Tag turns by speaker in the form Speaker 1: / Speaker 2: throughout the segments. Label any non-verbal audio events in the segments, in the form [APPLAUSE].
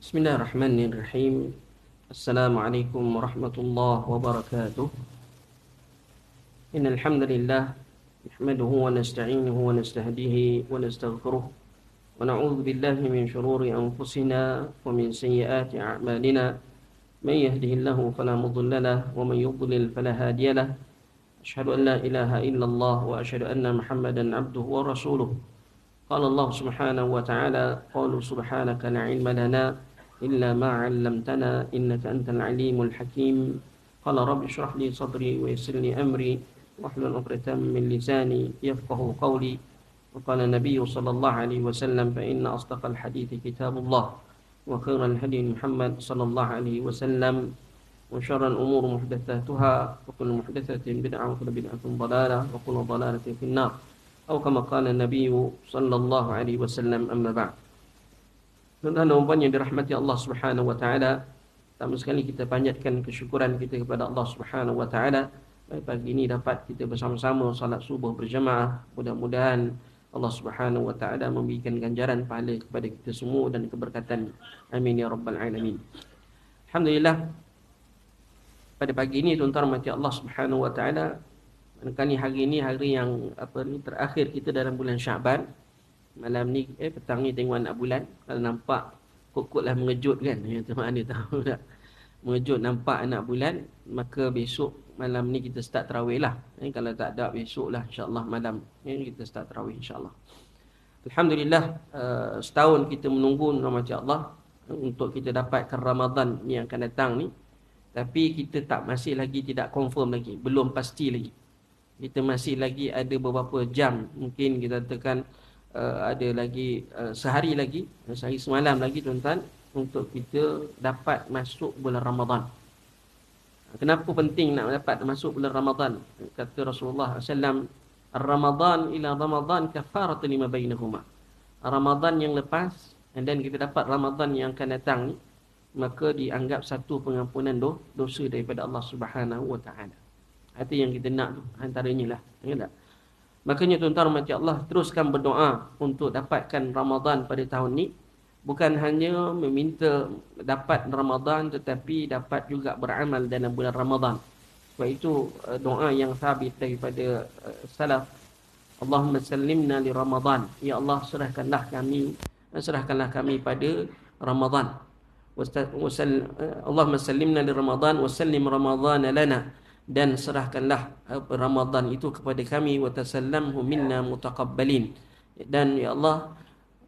Speaker 1: بسم الله الرحمن الرحيم السلام عليكم ورحمة الله وبركاته إن الحمد لله نحمده ونستعينه ونستهديه ونستغفره ونعوذ بالله من شرور أنفسنا ومن سيئات أعمالنا من يهده الله فلا مضل له ومن يضلل فلا هادي له أشهد أن لا إله إلا الله وأشهد أن محمدا عبده ورسوله قال الله سبحانه وتعالى قالوا سبحانك لا علم لنا إلا ما علمتنا إنك أنت العليم الحكيم قال رب اشرح لي صدري ويسر لي أمري واحلل عقدة من لساني يفقه قولي وقال النبي صلى الله عليه وسلم فإن أصدق الحديث كتاب الله وخير الهدي محمد صلى الله عليه وسلم وشر الأمور محدثاتها وكل محدثة بدعة وكل بدعة ضلالة وكل ضلالة في النار أو كما قال النبي صلى الله عليه وسلم أما بعد Tuan-tuan dan puan yang dirahmati Allah Subhanahu wa taala, sama sekali kita panjatkan kesyukuran kita kepada Allah Subhanahu wa taala pagi ini dapat kita bersama-sama salat subuh berjemaah. Mudah-mudahan Allah Subhanahu wa taala memberikan ganjaran pahala kepada kita semua dan keberkatan. Amin ya rabbal alamin. Alhamdulillah pada pagi ini tuan-tuan mati Allah Subhanahu wa taala Manakala hari ini hari yang apa ni terakhir kita dalam bulan Syaban malam ni eh petang ni tengok anak bulan kalau nampak pokoklah mengejut kan yang tu mana tahu [LAUGHS] tak mengejut nampak anak bulan maka besok malam ni kita start terawih lah eh, kalau tak ada besok lah insyaallah malam eh, ni eh, kita start terawih insyaallah alhamdulillah uh, setahun kita menunggu nama Allah untuk kita dapatkan ni yang akan datang ni tapi kita tak masih lagi tidak confirm lagi belum pasti lagi kita masih lagi ada beberapa jam mungkin kita katakan uh, ada lagi uh, sehari lagi, eh, sehari semalam lagi tuan-tuan untuk kita dapat masuk bulan Ramadan. Kenapa penting nak dapat masuk bulan Ramadan? Kata Rasulullah Sallam, Ramadan ila Ramadan kafaratu lima bainahuma. Ramadan yang lepas and then kita dapat Ramadan yang akan datang ni, maka dianggap satu pengampunan do, dosa daripada Allah Subhanahu wa taala. Itu yang kita nak tu antaranya lah, ya tak? Makanya tuan-tuan rahmati Allah teruskan berdoa untuk dapatkan Ramadan pada tahun ni. Bukan hanya meminta dapat Ramadan tetapi dapat juga beramal dalam bulan Ramadan. Sebab itu eh, doa yang sabit daripada eh, salaf. Allahumma sallimna li Ramadan. Ya Allah serahkanlah kami eh, serahkanlah kami pada Ramadan. Allahumma sallimna li Ramadan wa sallim Ramadan lana dan serahkanlah eh, Ramadhan itu kepada kami wa tasallamhu minna mutaqabbalin dan ya Allah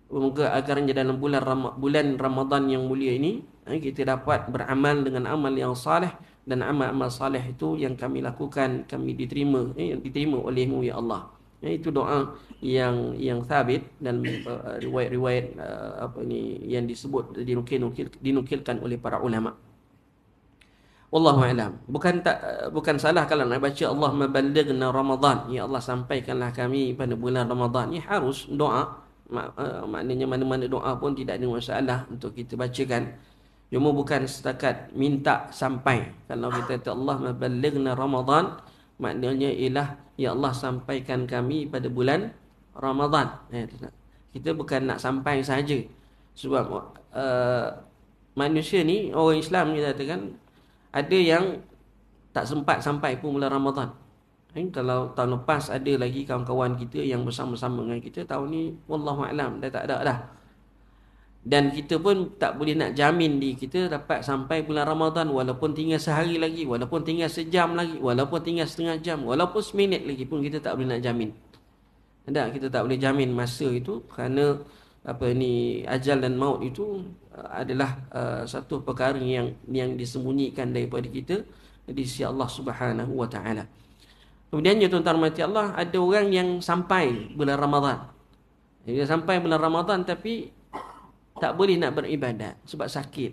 Speaker 1: semoga agarnya dalam bulan bulan Ramadan yang mulia ini eh, kita dapat beramal dengan amal yang saleh dan amal-amal saleh itu yang kami lakukan kami diterima eh, yang diterima olehmu ya Allah itu doa yang yang sabit dan riwayat-riwayat uh, apa ni yang disebut dinukil-nukil dinukilkan oleh para ulama wallahu alam bukan tak eh, bukan salah kalau nak baca Allah mabalighna ramadan ya Allah sampaikanlah kami pada bulan ramadan ni ya, harus doa eh, maknanya mana-mana doa pun tidak ada masalah untuk kita bacakan cuma bukan setakat minta sampai kalau kita kata Allah mabalighna ramadan maknanya ialah ya Allah sampaikan kami pada bulan ramadan eh, kita bukan nak sampai saja sebab uh, manusia ni orang Islam kita katakan ada yang tak sempat sampai pun bulan Ramadhan. Eh, kalau tahun lepas ada lagi kawan-kawan kita yang bersama-sama dengan kita tahun ni wallahu alam dah tak ada dah. Dan kita pun tak boleh nak jamin di kita dapat sampai bulan Ramadhan, walaupun tinggal sehari lagi, walaupun tinggal sejam lagi, walaupun tinggal setengah jam, walaupun seminit lagi pun kita tak boleh nak jamin. Tak, kita tak boleh jamin masa itu kerana apa ni ajal dan maut itu Uh, adalah uh, satu perkara yang yang disembunyikan daripada kita di sisi Allah Subhanahu wa taala. Kemudiannya tuan-tuan mati Allah ada orang yang sampai bulan Ramadan. Dia sampai bulan Ramadan tapi tak boleh nak beribadat sebab sakit.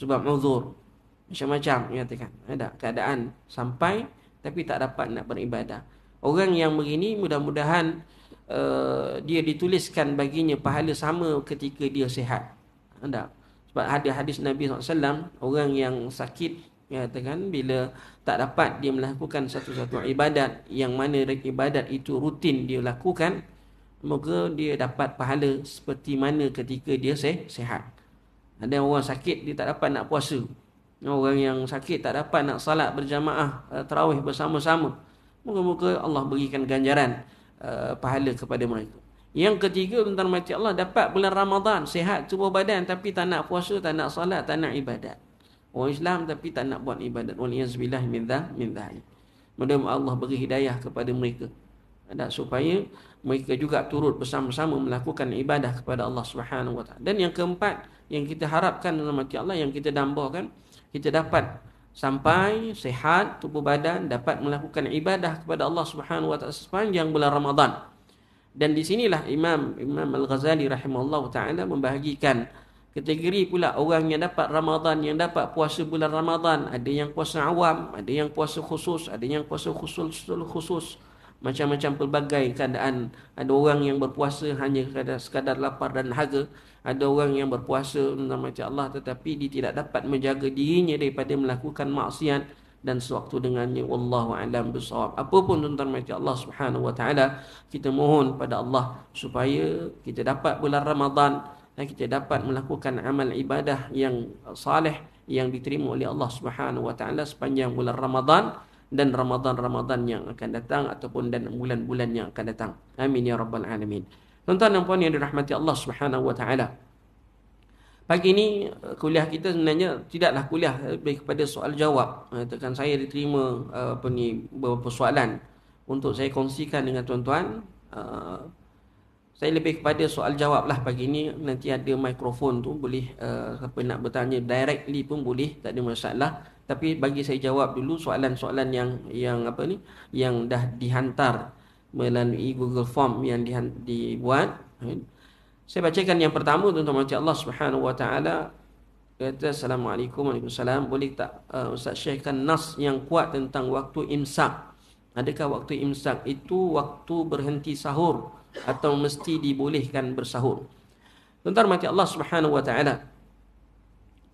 Speaker 1: Sebab uzur macam-macam nyatakan. Ada keadaan sampai tapi tak dapat nak beribadat. Orang yang begini mudah-mudahan uh, dia dituliskan baginya pahala sama ketika dia sehat. Tidak. Sebab hadis hadis Nabi SAW, orang yang sakit, katakan, bila tak dapat dia melakukan satu-satu ibadat, yang mana ibadat itu rutin dia lakukan, moga dia dapat pahala seperti mana ketika dia se sehat. Ada orang sakit, dia tak dapat nak puasa. Orang yang sakit tak dapat nak salat berjamaah, eh, terawih bersama-sama. Moga-moga Allah berikan ganjaran uh, pahala kepada mereka. Yang ketiga tentang mati Allah dapat bulan Ramadan sehat tubuh badan tapi tak nak puasa, tak nak solat, tak nak ibadat. Orang Islam tapi tak nak buat ibadat. Waliyazbillah yang dha minta dhalik. Mudah-mudahan Allah beri hidayah kepada mereka. Dan supaya mereka juga turut bersama-sama melakukan ibadah kepada Allah Subhanahu wa taala. Dan yang keempat yang kita harapkan dalam mati Allah yang kita dambakan kita dapat sampai sehat tubuh badan dapat melakukan ibadah kepada Allah Subhanahu wa taala sepanjang bulan Ramadan. Dan di sinilah Imam Imam Al-Ghazali rahimahullah ta'ala membahagikan kategori pula orang yang dapat Ramadan, yang dapat puasa bulan Ramadan. Ada yang puasa awam, ada yang puasa khusus, ada yang puasa khusus, khusus. Macam-macam pelbagai keadaan. Ada orang yang berpuasa hanya sekadar, sekadar lapar dan haga. Ada orang yang berpuasa nama Allah tetapi dia tidak dapat menjaga dirinya daripada melakukan maksiat dan sewaktu dengannya wallahu alam bisawab Apapun pun tuan Allah Subhanahu wa taala kita mohon pada Allah supaya kita dapat bulan Ramadan dan kita dapat melakukan amal ibadah yang saleh yang diterima oleh Allah Subhanahu wa taala sepanjang bulan Ramadan dan Ramadan-Ramadan yang akan datang ataupun dan bulan-bulan yang akan datang amin ya rabbal alamin tuan-tuan dan puan yang dirahmati Allah Subhanahu wa taala Pagi ini eh, kuliah kita sebenarnya tidaklah kuliah lebih kepada soal jawab. Katakan eh, saya diterima eh, apa ni beberapa soalan untuk saya kongsikan dengan tuan-tuan. Saya lebih kepada soal jawab lah pagi ini nanti ada mikrofon tu boleh siapa nak bertanya directly pun boleh tak ada masalah. Tapi bagi saya jawab dulu soalan-soalan yang yang apa ni yang dah dihantar melalui Google Form yang dihan, dibuat. Saya bacakan yang pertama tuan-tuan mati Allah Subhanahu wa taala kata assalamualaikum waalaikumsalam boleh tak uh, ustaz sharekan nas yang kuat tentang waktu imsak adakah waktu imsak itu waktu berhenti sahur atau mesti dibolehkan bersahur tuan-tuan mati Allah Subhanahu wa taala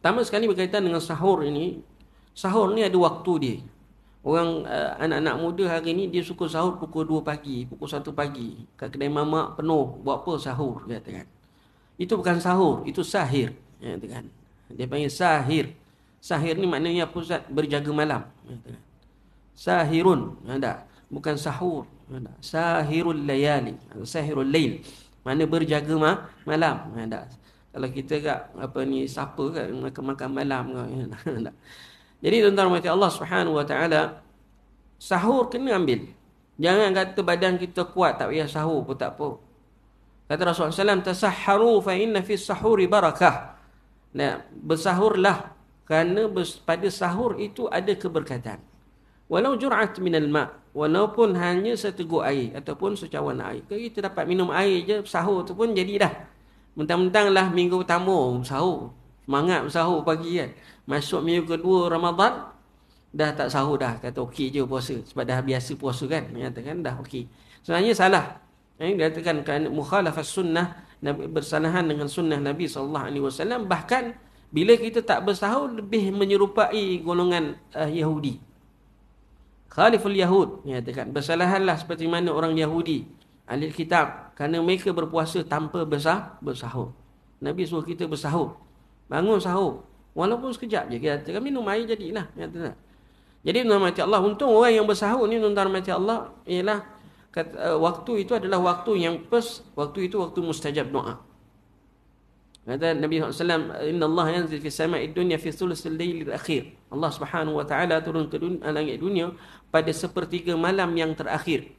Speaker 1: pertama sekali berkaitan dengan sahur ini sahur ni ada waktu dia Orang uh, anak-anak muda hari ni dia suka sahur pukul 2 pagi, pukul 1 pagi. Kat kedai mamak penuh, buat apa sahur kata kan. Itu bukan sahur, itu sahir kata kan. Dia panggil sahir. Sahir ni maknanya pusat Berjaga malam kan. Sahirun, ada. Bukan sahur, ada. Sahirul layali, sahirul lail. Mana berjaga ma- malam ada. Kalau kita kat apa ni siapa kat makan-makan malam ke ya, [LAUGHS] Jadi tuan-tuan mati Allah Subhanahu Wa Taala sahur kena ambil. Jangan kata badan kita kuat tak payah sahur pun tak apa. Kata Rasulullah SAW, Tasaharu fa inna fi sahuri barakah. Nah, bersahurlah. Kerana pada sahur itu ada keberkatan. Walau jur'at minal ma' Walaupun hanya seteguk air Ataupun secawan air Kalau kita dapat minum air je Sahur tu pun jadi dah Mentang-mentang lah minggu pertama Sahur Mangat sahur pagi kan. Masuk minggu kedua Ramadan dah tak sahur dah. Kata okey je puasa sebab dah biasa puasa kan. Menyatakan dah okey. Sebenarnya salah. Ini eh, dikatakan kerana mukhalafah sunnah Nabi dengan sunnah Nabi sallallahu alaihi wasallam bahkan bila kita tak bersahur lebih menyerupai golongan uh, Yahudi. Khaliful Yahud menyatakan bersalahanlah seperti mana orang Yahudi Alkitab. kitab kerana mereka berpuasa tanpa besah bersahur. Nabi suruh kita bersahur. Bangun sahur. Walaupun sekejap je. Kita kata, minum air jadi. Lah. Kata, Jadi tuan mati Allah untung orang yang bersahur ni tuan mati Allah ialah kata, eh, waktu itu adalah waktu yang pers waktu itu waktu mustajab doa. Kata Nabi SAW Inna Allah yang fi sama'i dunya fi thulus al akhir Allah Subhanahu Wa Taala turun ke dunia, eh, langit dunia Pada sepertiga malam yang terakhir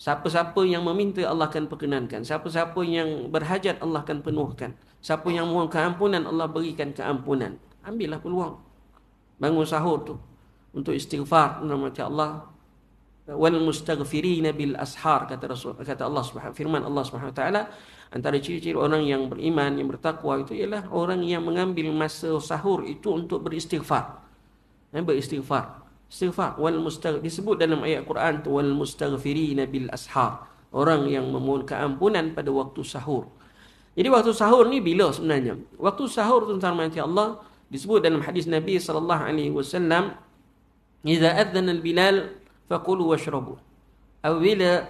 Speaker 1: Siapa-siapa yang meminta Allah akan perkenankan Siapa-siapa yang berhajat Allah akan penuhkan Siapa yang mohon keampunan Allah berikan keampunan Ambillah peluang Bangun sahur tu Untuk istighfar Nama Allah wal mustaghfirina bil ashar kata rasul kata Allah Subhanahu firman Allah Subhanahu taala antara ciri-ciri orang yang beriman yang bertakwa itu ialah orang yang mengambil masa sahur itu untuk beristighfar ya, beristighfar istighfar wal mustaghfir disebut dalam ayat Quran tu wal mustaghfirina bil ashar orang yang memohon keampunan pada waktu sahur jadi waktu sahur ni bila sebenarnya? Waktu sahur tuan-tuan rahmati Allah disebut dalam hadis Nabi sallallahu alaihi wasallam, "Idza adzana al-Bilal faqulu washrabu." Apabila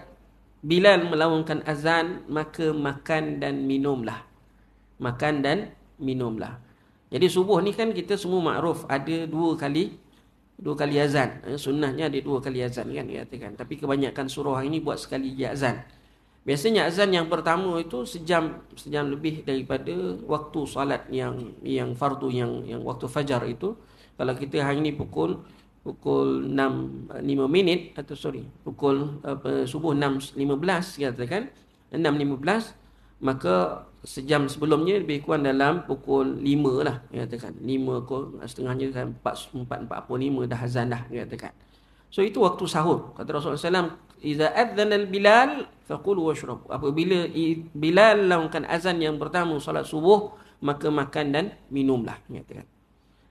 Speaker 1: Bilal melawangkan azan, maka makan dan minumlah. Makan dan minumlah. Jadi subuh ni kan kita semua makruf ada dua kali dua kali azan. Eh, sunnahnya ada dua kali azan kan dikatakan. Tapi kebanyakan surah ini buat sekali je azan. Biasanya azan yang pertama itu sejam sejam lebih daripada waktu salat yang yang fardu yang yang waktu fajar itu. Kalau kita hari ini pukul pukul 6 5 minit atau sorry pukul apa, subuh 6 15 katakan 6 15 maka sejam sebelumnya lebih kurang dalam pukul 5 lah katakan 5 ko setengahnya kan 4 4 45 dah azan dah katakan so itu waktu sahur kata Rasulullah sallallahu alaihi wasallam iza adzan al bilal faqul washrab apabila bilal lakukan azan yang pertama solat subuh maka makan dan minumlah mengatakan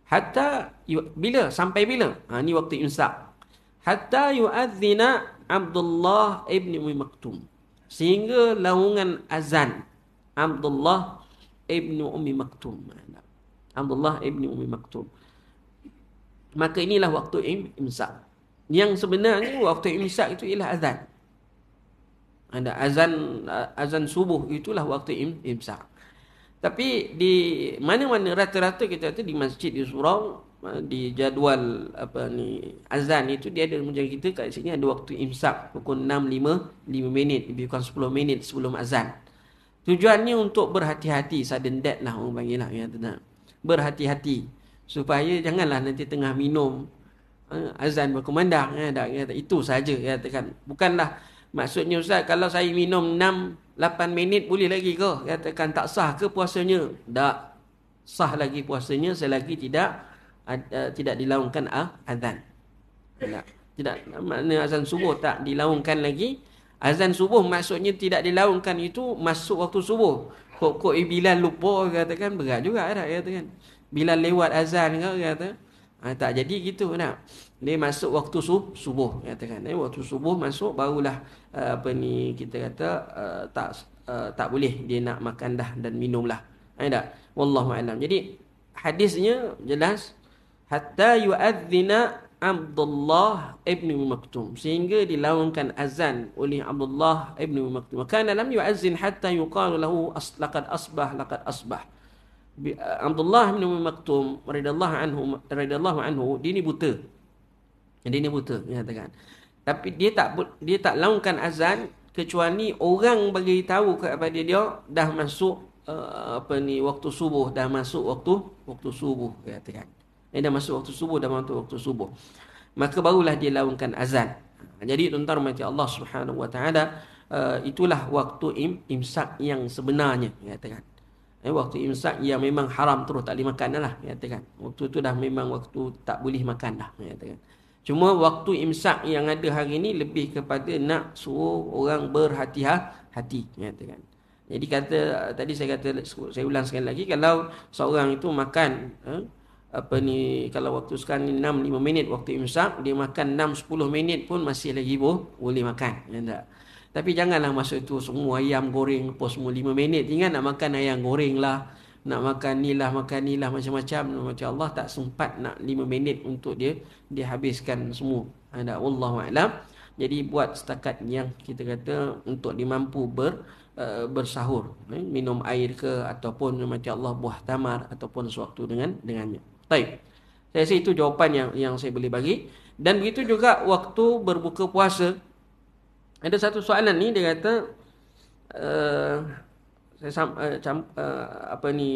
Speaker 1: hatta bila sampai bila ha ni waktu imsak hatta yuadhdhina Abdullah ibni Umi Maktum sehingga laungan azan Abdullah ibn Umi Maktum Abdullah ibn Umi Maktum maka inilah waktu imsak yang sebenarnya waktu imsak itu ialah azan ada azan azan subuh itulah waktu im, imsak. Tapi di mana-mana rata-rata kita kata di masjid di surau di jadual apa ni azan itu dia ada macam kita kat sini ada waktu imsak pukul enam lima lima minit lebih kurang 10 minit sebelum azan. Tujuannya untuk berhati-hati sudden death lah orang panggil lah ya, Berhati-hati supaya janganlah nanti tengah minum eh, azan berkumandang ya, dah, ya, itu saja ya, kan bukanlah Maksudnya Ustaz, kalau saya minum 6-8 minit boleh lagi ke? Katakan tak sah ke puasanya? Tak sah lagi puasanya selagi tidak uh, tidak dilaungkan uh, azan. Tidak. tidak makna azan subuh tak dilaungkan lagi. Azan subuh maksudnya tidak dilaungkan itu masuk waktu subuh. Kok-kok eh, bila lupa katakan berat juga eh, ada katakan. Bila lewat azan ke kata ha, tak jadi gitu nak. Dia masuk waktu subuh, subuh katakan. Eh, waktu subuh masuk barulah uh, apa ni kita kata uh, tak uh, tak boleh dia nak makan dah dan minumlah. lah. Ada. Wallahu a'lam. Jadi hadisnya jelas hatta yu'adzina Abdullah ibn Maktum sehingga dilaungkan azan oleh Abdullah ibn Maktum maka dalam yu'azzin hatta yuqalu lahu as laqad asbah laqad asbah Abdullah ibn Maktum radhiyallahu anhu radhiyallahu anhu dia ni buta dia buta dia katakan tapi dia tak dia tak laungkan azan kecuali orang bagi tahu kepada dia dah masuk uh, apa ni waktu subuh dah masuk waktu waktu subuh katakan eh, dah masuk waktu subuh dah masuk waktu subuh maka barulah dia laungkan azan ha, jadi tuntar mati Allah Subhanahu wa taala eh, itulah waktu im, imsak yang sebenarnya katakan eh, waktu imsak yang memang haram terus tak boleh makan lah, katakan waktu tu dah memang waktu tak boleh makan dah katakan Cuma waktu imsak yang ada hari ini lebih kepada nak suruh orang berhati-hati. Nyatakan. Jadi kata tadi saya kata saya ulang sekali lagi kalau seorang itu makan eh, apa ni kalau waktu sekarang ni 6 5 minit waktu imsak dia makan 6 10 minit pun masih lagi boh, boleh makan ya tak tapi janganlah masa itu semua ayam goreng apa semua 5 minit ingat nak makan ayam goreng lah nak hmm. makan ni lah makan ni lah macam-macam macam Allah tak sempat nak 5 minit untuk dia dia habiskan semua ada Allah ma'alam. jadi buat setakat yang kita kata untuk dia mampu ber uh, bersahur eh? minum air ke ataupun macam Allah buah tamar ataupun sewaktu dengan dengannya baik saya rasa itu jawapan yang yang saya boleh bagi dan begitu juga waktu berbuka puasa ada satu soalan ni dia kata uh, saya sam, uh, cam, uh, apa ni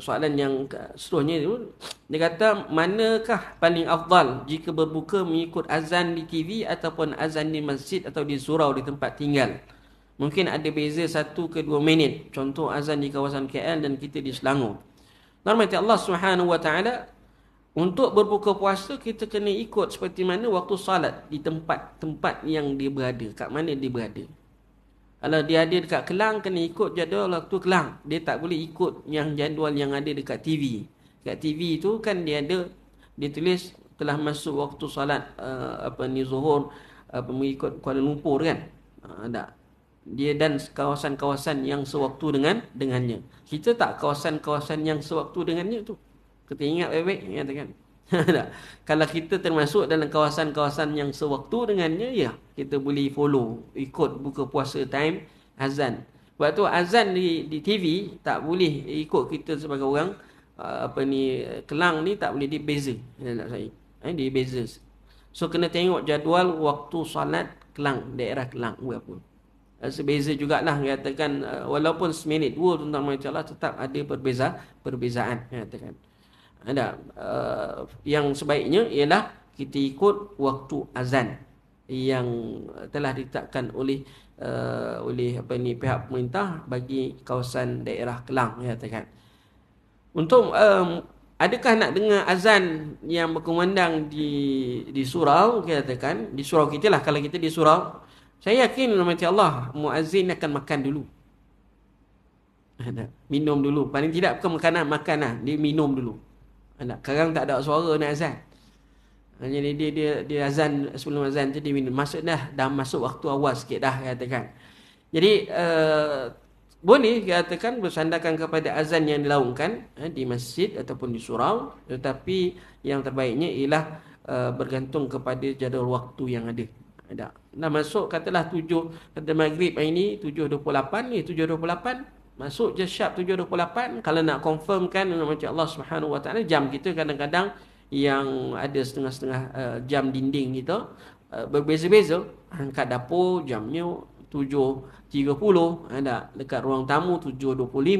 Speaker 1: soalan yang seterusnya tu dia kata manakah paling afdal jika berbuka mengikut azan di TV ataupun azan di masjid atau di surau di tempat tinggal mungkin ada beza satu ke dua minit contoh azan di kawasan KL dan kita di Selangor normalnya Allah Subhanahu wa taala untuk berbuka puasa kita kena ikut seperti mana waktu salat di tempat tempat yang dia berada kat mana dia berada kalau dia ada dekat Kelang, kena ikut jadual waktu Kelang. Dia tak boleh ikut yang jadual yang ada dekat TV. Dekat TV tu kan dia ada, dia tulis telah masuk waktu salat uh, eh, apa ni zuhur apa mengikut Kuala Lumpur kan. ada. Ah, dia dan kawasan-kawasan yang sewaktu dengan dengannya. Kita tak kawasan-kawasan yang sewaktu dengannya tu. Kita ingat baik-baik kan. [LAUGHS] Kalau kita termasuk dalam kawasan-kawasan yang sewaktu dengannya ya kita boleh follow ikut buka puasa time azan. Sebab tu azan di di TV tak boleh ikut kita sebagai orang uh, apa ni Kelang ni tak boleh dibeza. Ya, nak saya. Eh dibeza. So kena tengok jadual waktu solat Kelang daerah Kelang apa. Eh, sebeza jugalah katakan uh, walaupun seminit dua tuan-tuan tetap ada perbeza perbezaan katakan. Ya, ada uh, yang sebaiknya ialah kita ikut waktu azan yang telah ditetapkan oleh uh, oleh apa ni pihak pemerintah bagi kawasan daerah Kelang ya tekan. Untuk um, adakah nak dengar azan yang berkumandang di di surau kita katakan di surau kita lah kalau kita di surau saya yakin nanti Allah muazin akan makan dulu minum dulu paling tidak bukan makanan makanlah dia minum dulu Anak sekarang tak ada suara nak azan. Jadi dia dia dia azan sebelum azan tu dia minum. Masuk dah, dah masuk waktu awal sikit dah katakan. Jadi uh, boleh katakan bersandarkan kepada azan yang dilaungkan eh, di masjid ataupun di surau tetapi yang terbaiknya ialah uh, bergantung kepada jadual waktu yang ada. Ada. Dah masuk katalah 7 kata maghrib hari ni 7.28 ni eh, 7.28 Masuk je syab 7.28 Kalau nak confirmkan Macam Allah subhanahu wa ta'ala Jam kita kadang-kadang Yang ada setengah-setengah uh, jam dinding kita uh, eh, Berbeza-beza Angkat dapur jamnya 7.30 Ada Dekat ruang tamu 7.25 eh,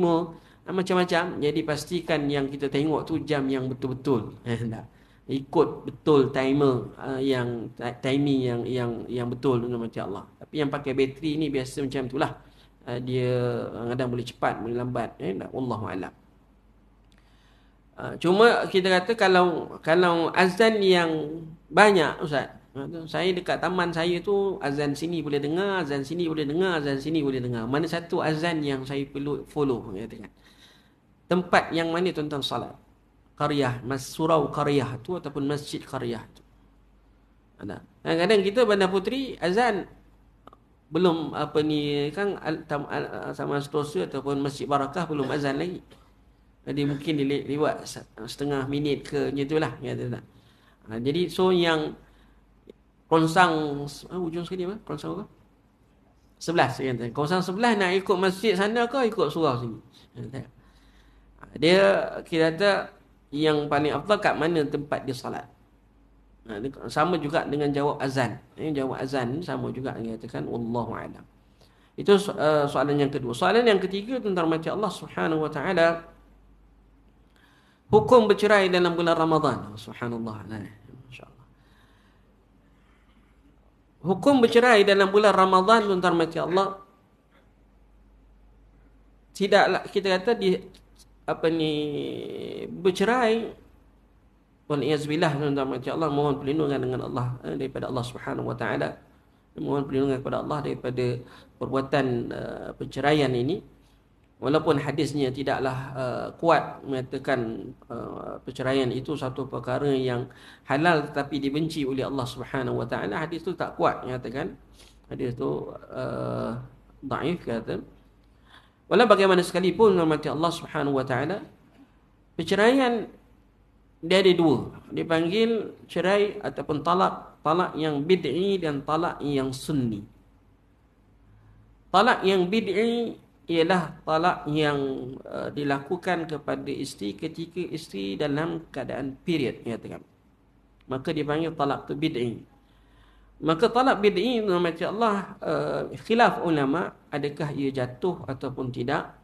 Speaker 1: macam-macam jadi pastikan yang kita tengok tu jam yang betul-betul [LAUGHS] ikut betul timer uh, yang timing yang yang yang betul dengan macam Allah tapi yang pakai bateri ni biasa macam tu lah uh, dia kadang boleh cepat boleh lambat eh nak wallahu uh, cuma kita kata kalau kalau azan yang banyak ustaz ah, saya dekat taman saya tu azan sini boleh dengar azan sini boleh dengar azan sini boleh dengar mana satu azan yang saya perlu follow katakan tempat yang mana tuan-tuan salat qaryah mas surau qaryah tu ataupun masjid qaryah tu ada kadang-kadang kita bandar putri azan belum apa ni kan uh, sama seterusnya ataupun masjid barakah belum azan lagi jadi mungkin dia lewat setengah minit ke gitu lah gitu lah. Ha, jadi so yang konsang ah, hujung sekali apa konsang apa sebelah kata konsang sebelah nak ikut masjid sana ke ikut surau sini dia ha, kira kata yang paling afdal kat mana tempat dia solat Ha, sama juga dengan jawab azan. Ini eh, jawab azan sama juga yang dikatakan wallahu alam. Itu eh, soalan yang kedua. Soalan yang ketiga tentang mati Allah Subhanahu wa taala hukum bercerai dalam bulan Ramadan. Subhanallah. Eh, Masya-Allah. Hukum bercerai dalam bulan Ramadan tentang mati Allah tidaklah kita kata di apa ni bercerai wal iazbillah tuan-tuan macam Allah mohon perlindungan dengan Allah eh, daripada Allah Subhanahu wa taala mohon perlindungan kepada Allah daripada perbuatan uh, perceraian ini walaupun hadisnya tidaklah uh, kuat menyatakan uh, perceraian itu satu perkara yang halal tetapi dibenci oleh Allah Subhanahu wa taala hadis itu tak kuat menyatakan hadis itu uh, daif kata walau bagaimana sekalipun hormati Allah Subhanahu wa taala perceraian dia ada dua dipanggil cerai ataupun talak talak yang bid'i dan talak yang sunni talak yang bid'i ialah talak yang uh, dilakukan kepada isteri ketika isteri dalam keadaan period ya tengok maka dipanggil talak tu bid'i maka talak bid'i nama Allah uh, khilaf ulama adakah ia jatuh ataupun tidak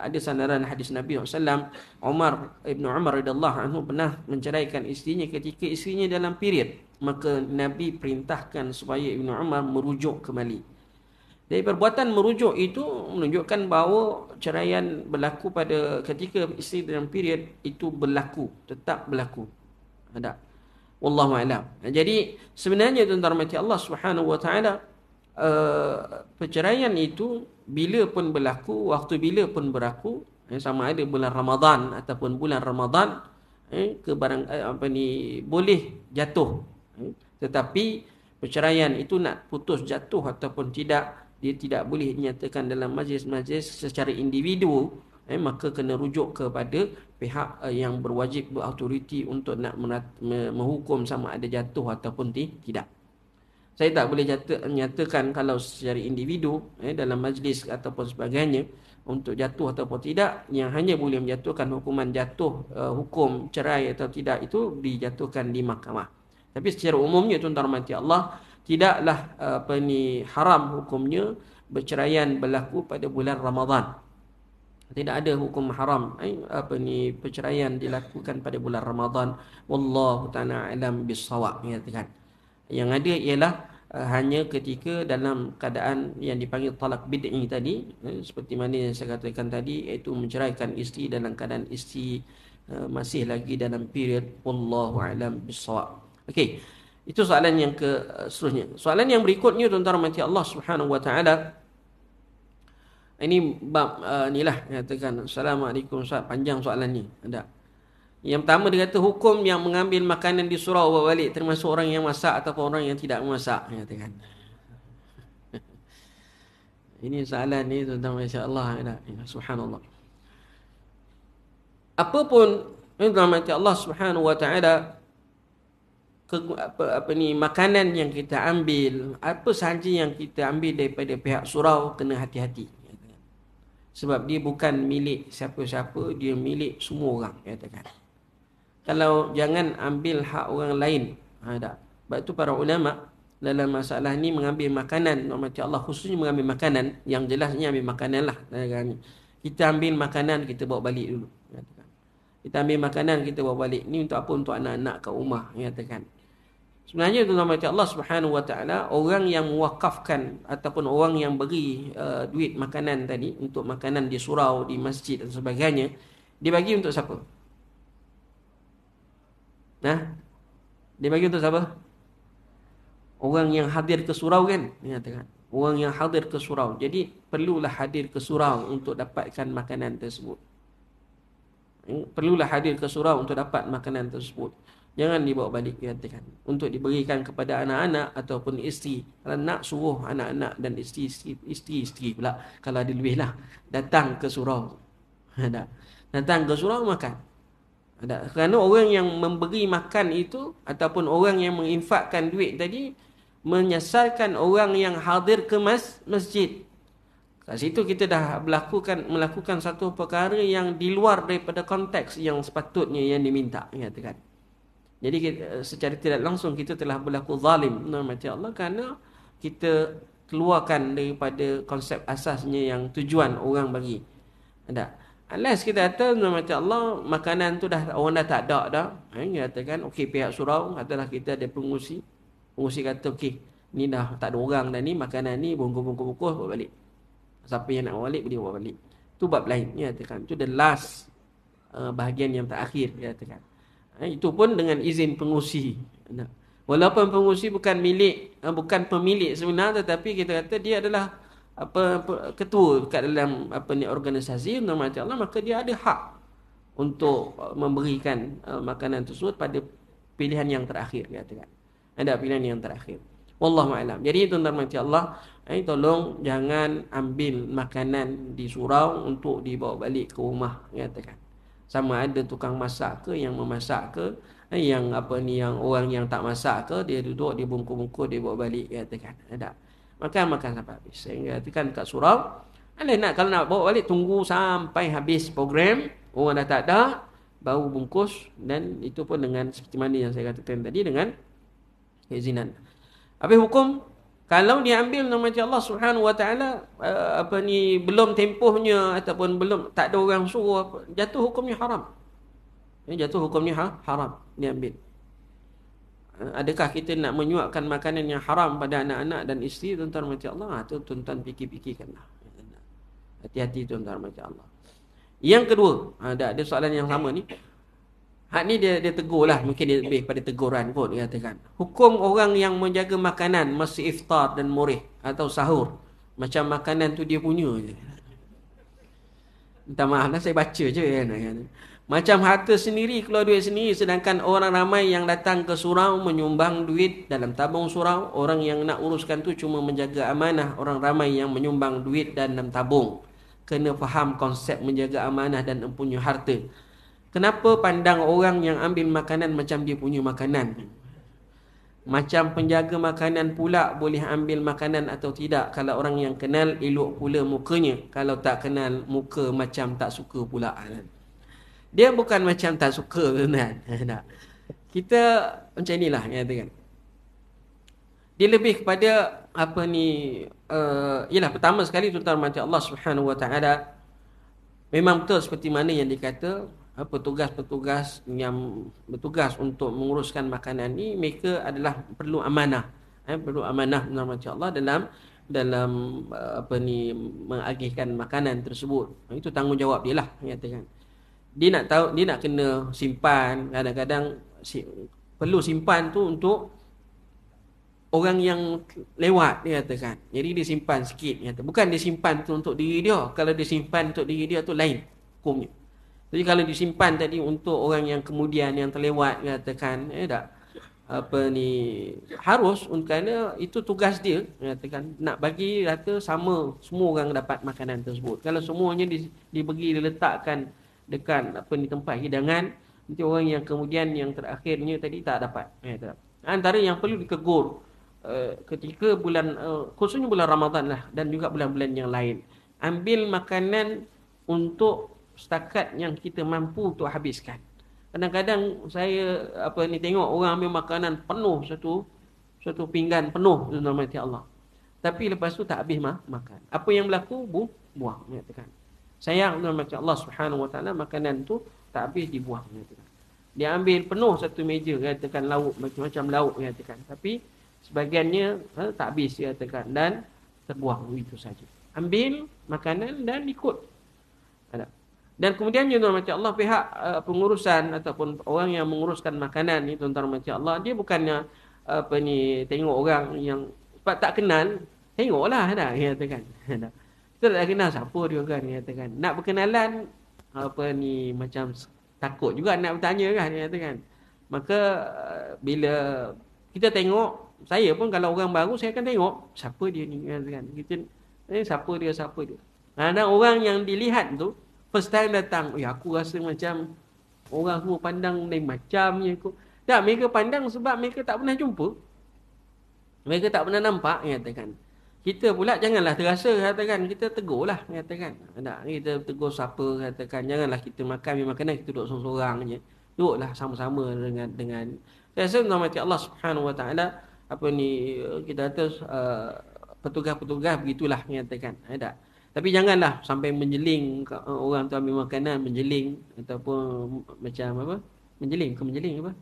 Speaker 1: ada sandaran hadis Nabi SAW Umar Ibn Umar radhiyallahu anhu pernah menceraikan istrinya ketika istrinya dalam period maka Nabi perintahkan supaya Ibn Umar merujuk kembali dari perbuatan merujuk itu menunjukkan bahawa ceraian berlaku pada ketika isteri dalam period itu berlaku tetap berlaku ada wallahu alam jadi sebenarnya tuan-tuan Allah Subhanahu wa taala eh, perceraian itu bila pun berlaku, waktu bila pun berlaku, eh, sama ada bulan Ramadan ataupun bulan Ramadan, eh, ke barang eh, apa ni boleh jatuh. Eh. Tetapi perceraian itu nak putus jatuh ataupun tidak, dia tidak boleh dinyatakan dalam majlis-majlis secara individu, eh, maka kena rujuk kepada pihak eh, yang berwajib berautoriti untuk nak merat, me, menghukum sama ada jatuh ataupun tidak saya tak boleh jatuh, menyatakan kalau secara individu eh, dalam majlis ataupun sebagainya untuk jatuh ataupun tidak yang hanya boleh menjatuhkan hukuman jatuh uh, hukum cerai atau tidak itu dijatuhkan di mahkamah tapi secara umumnya tuan-tuan rahmati Allah tidaklah eh, apa ni haram hukumnya perceraian berlaku pada bulan Ramadan. Tidak ada hukum haram eh, apa ni perceraian dilakukan pada bulan Ramadan. Wallahu taala alam bisawab. Ya, yang ada ialah uh, hanya ketika dalam keadaan yang dipanggil talak bid'i tadi eh, Seperti mana yang saya katakan tadi iaitu menceraikan isteri dalam keadaan isteri uh, masih lagi dalam period Wallahu'alam bisawak Okey, itu soalan yang ke eh, seterusnya Soalan yang berikutnya tuan-tuan rahmati Allah subhanahu wa ta'ala ini bab uh, ni lah katakan Assalamualaikum Ustaz panjang soalan ni ada yang pertama dia kata hukum yang mengambil makanan di surau berbalik termasuk orang yang masak atau orang yang tidak memasak. Katakan. [LAUGHS] Ini soalan ni tuan-tuan Masya Allah ya ya, Subhanallah Apapun Tuan-tuan Allah Subhanahu Wa Ta'ala apa, apa ni Makanan yang kita ambil Apa sahaja yang kita ambil Daripada pihak surau Kena hati-hati Sebab dia bukan milik Siapa-siapa Dia milik semua orang Katakan kalau jangan ambil hak orang lain. Ha tak. Sebab tu para ulama dalam masalah ni mengambil makanan normati Allah khususnya mengambil makanan yang jelasnya ambil makananlah dengan kita ambil makanan kita bawa balik dulu Kita ambil makanan kita bawa balik ni untuk apa untuk anak-anak ke rumah katakan. Sebenarnya itu nama Allah Subhanahu Wa Taala orang yang mewakafkan ataupun orang yang beri uh, duit makanan tadi untuk makanan di surau di masjid dan sebagainya dibagi untuk siapa? Nah. Dibagi untuk siapa? Orang yang hadir ke surau kan? Dinyatakan. Orang yang hadir ke surau. Jadi perlulah hadir ke surau untuk dapatkan makanan tersebut. Eh, perlulah hadir ke surau untuk dapat makanan tersebut. Jangan dibawa balik dinyatakan. Untuk diberikan kepada anak-anak ataupun isteri. Kalau nak suruh anak-anak dan isteri-isteri pula. Kalau ada lebihlah Datang ke surau. Ada. [LAUGHS] Datang ke surau makan. Ada. Kerana orang yang memberi makan itu ataupun orang yang menginfakkan duit tadi menyasarkan orang yang hadir ke mas masjid. Kat situ kita dah melakukan melakukan satu perkara yang di luar daripada konteks yang sepatutnya yang diminta. Katakan. Jadi kita, secara tidak langsung kita telah berlaku zalim. Nurmati Allah kerana kita keluarkan daripada konsep asasnya yang tujuan orang bagi. Tak? Alas kita kata macam Allah makanan tu dah orang dah tak ada dah. Eh, dia katakan okey pihak surau adalah kita ada pengungsi. Pengungsi kata okey ni dah tak ada orang dah ni makanan ni bungkus-bungkus-bungkus bawa balik. Siapa yang nak bawa balik boleh bawa balik. Tu bab lain dia katakan. Tu the last uh, bahagian yang terakhir dia katakan. Eh, itu pun dengan izin pengungsi. Walaupun pengungsi bukan milik uh, bukan pemilik sebenarnya tetapi kita kata dia adalah apa, apa ketua kat dalam apa ni organisasi normati Allah maka dia ada hak untuk uh, memberikan uh, makanan tersebut pada pilihan yang terakhir katakan. Ada pilihan yang terakhir. Wallahu a'lam. Jadi itu normati Allah, eh, tolong jangan ambil makanan di surau untuk dibawa balik ke rumah katakan. Sama ada tukang masak ke yang memasak ke eh, yang apa ni yang orang yang tak masak ke dia duduk di bungkuk-bungkuk dia bawa balik katakan. Ada makan makan sampai habis sehingga tekan dekat surau alah nak kalau nak bawa balik tunggu sampai habis program orang dah tak ada baru bungkus dan itu pun dengan seperti mana yang saya katakan tadi dengan keizinan Apa hukum kalau dia ambil nama Allah Subhanahu Wa Taala eh, apa ni belum tempohnya ataupun belum tak ada orang suruh jatuh hukumnya haram. Ini ya, jatuh hukumnya ha? haram dia ambil. Eh, adakah kita nak menyuapkan makanan yang haram pada anak-anak dan isteri tuan-tuan mati Allah? Itu ha, tuan-tuan fikir-fikirkanlah. Hati-hati tuan-tuan mati Allah. Yang kedua, ada ha, ada soalan yang sama ni. Hak ni dia dia tegur lah. Mungkin dia lebih pada teguran kot dia katakan. Hukum orang yang menjaga makanan masa iftar dan murih atau sahur. Macam makanan tu dia punya je. Minta maaf lah saya baca je. Kan? ya, ya. Macam harta sendiri keluar duit sendiri Sedangkan orang ramai yang datang ke surau Menyumbang duit dalam tabung surau Orang yang nak uruskan tu cuma menjaga amanah Orang ramai yang menyumbang duit dalam tabung Kena faham konsep menjaga amanah dan mempunyai harta Kenapa pandang orang yang ambil makanan macam dia punya makanan Macam penjaga makanan pula boleh ambil makanan atau tidak Kalau orang yang kenal elok pula mukanya Kalau tak kenal muka macam tak suka pula Alam dia bukan macam tak suka tuan [LAUGHS] Kita macam inilah yang kan. Dia lebih kepada apa ni uh, ialah pertama sekali tuan-tuan mati Allah Subhanahu Wa Taala memang betul seperti mana yang dikata eh, petugas-petugas yang bertugas untuk menguruskan makanan ni mereka adalah perlu amanah eh, perlu amanah tuan-tuan mati Allah dalam dalam eh, apa ni mengagihkan makanan tersebut itu tanggungjawab dia lah nyatakan. Ya, dia nak tahu dia nak kena simpan kadang-kadang si, perlu simpan tu untuk orang yang lewat dia katakan jadi dia simpan sikit dia kata. bukan dia simpan tu untuk diri dia kalau dia simpan untuk diri dia tu lain hukumnya jadi kalau disimpan tadi untuk orang yang kemudian yang terlewat dia katakan ya eh, tak apa ni harus kerana itu tugas dia Dia katakan nak bagi rata sama semua orang dapat makanan tersebut kalau semuanya di, diberi diletakkan dekat apa ni tempat hidangan nanti orang yang kemudian yang terakhirnya tadi tak dapat eh, tak. antara yang perlu dikegur uh, eh, ketika bulan uh, khususnya bulan Ramadan lah dan juga bulan-bulan yang lain ambil makanan untuk setakat yang kita mampu untuk habiskan kadang-kadang saya apa ni tengok orang ambil makanan penuh satu satu pinggan penuh dengan Allah tapi lepas tu tak habis mah makan apa yang berlaku bu buang mengatakan saya dengan macam Allah Subhanahu Wa Taala makanan tu tak habis dibuang katakan. Dia ambil penuh satu meja katakan lauk macam-macam lauk katakan. Tapi sebagiannya ha, tak habis katakan dan terbuang begitu saja. Ambil makanan dan ikut. Ada. Dan kemudian tuan macam Allah pihak uh, pengurusan ataupun orang yang menguruskan makanan ni tuan macam Allah dia bukannya apa ni tengok orang yang tak kenal tengoklah ada katakan. [LAUGHS] Ada kita tak kenal siapa dia kan dia kata kan nak berkenalan apa ni macam takut juga nak bertanya kan dia kata kan maka eh, bila kita tengok saya pun kalau orang baru saya akan tengok siapa dia ni kan kita eh siapa dia siapa dia kadang orang yang dilihat tu first time datang ya aku rasa macam orang semua pandang lain macamnya aku tak mereka pandang sebab mereka tak pernah jumpa mereka tak pernah nampak kan kita pula janganlah terasa katakan kita tegurlah katakan tak kita tegur siapa katakan janganlah kita makan makanan kita duduk seorang-seorang je duduklah sama-sama dengan dengan rasa nama Allah Subhanahu Wa Taala apa ni kita kata uh, petugas-petugas begitulah mengatakan eh, ada tapi janganlah sampai menjeling uh, orang tu ambil makanan menjeling ataupun macam apa menjeling ke menjeling apa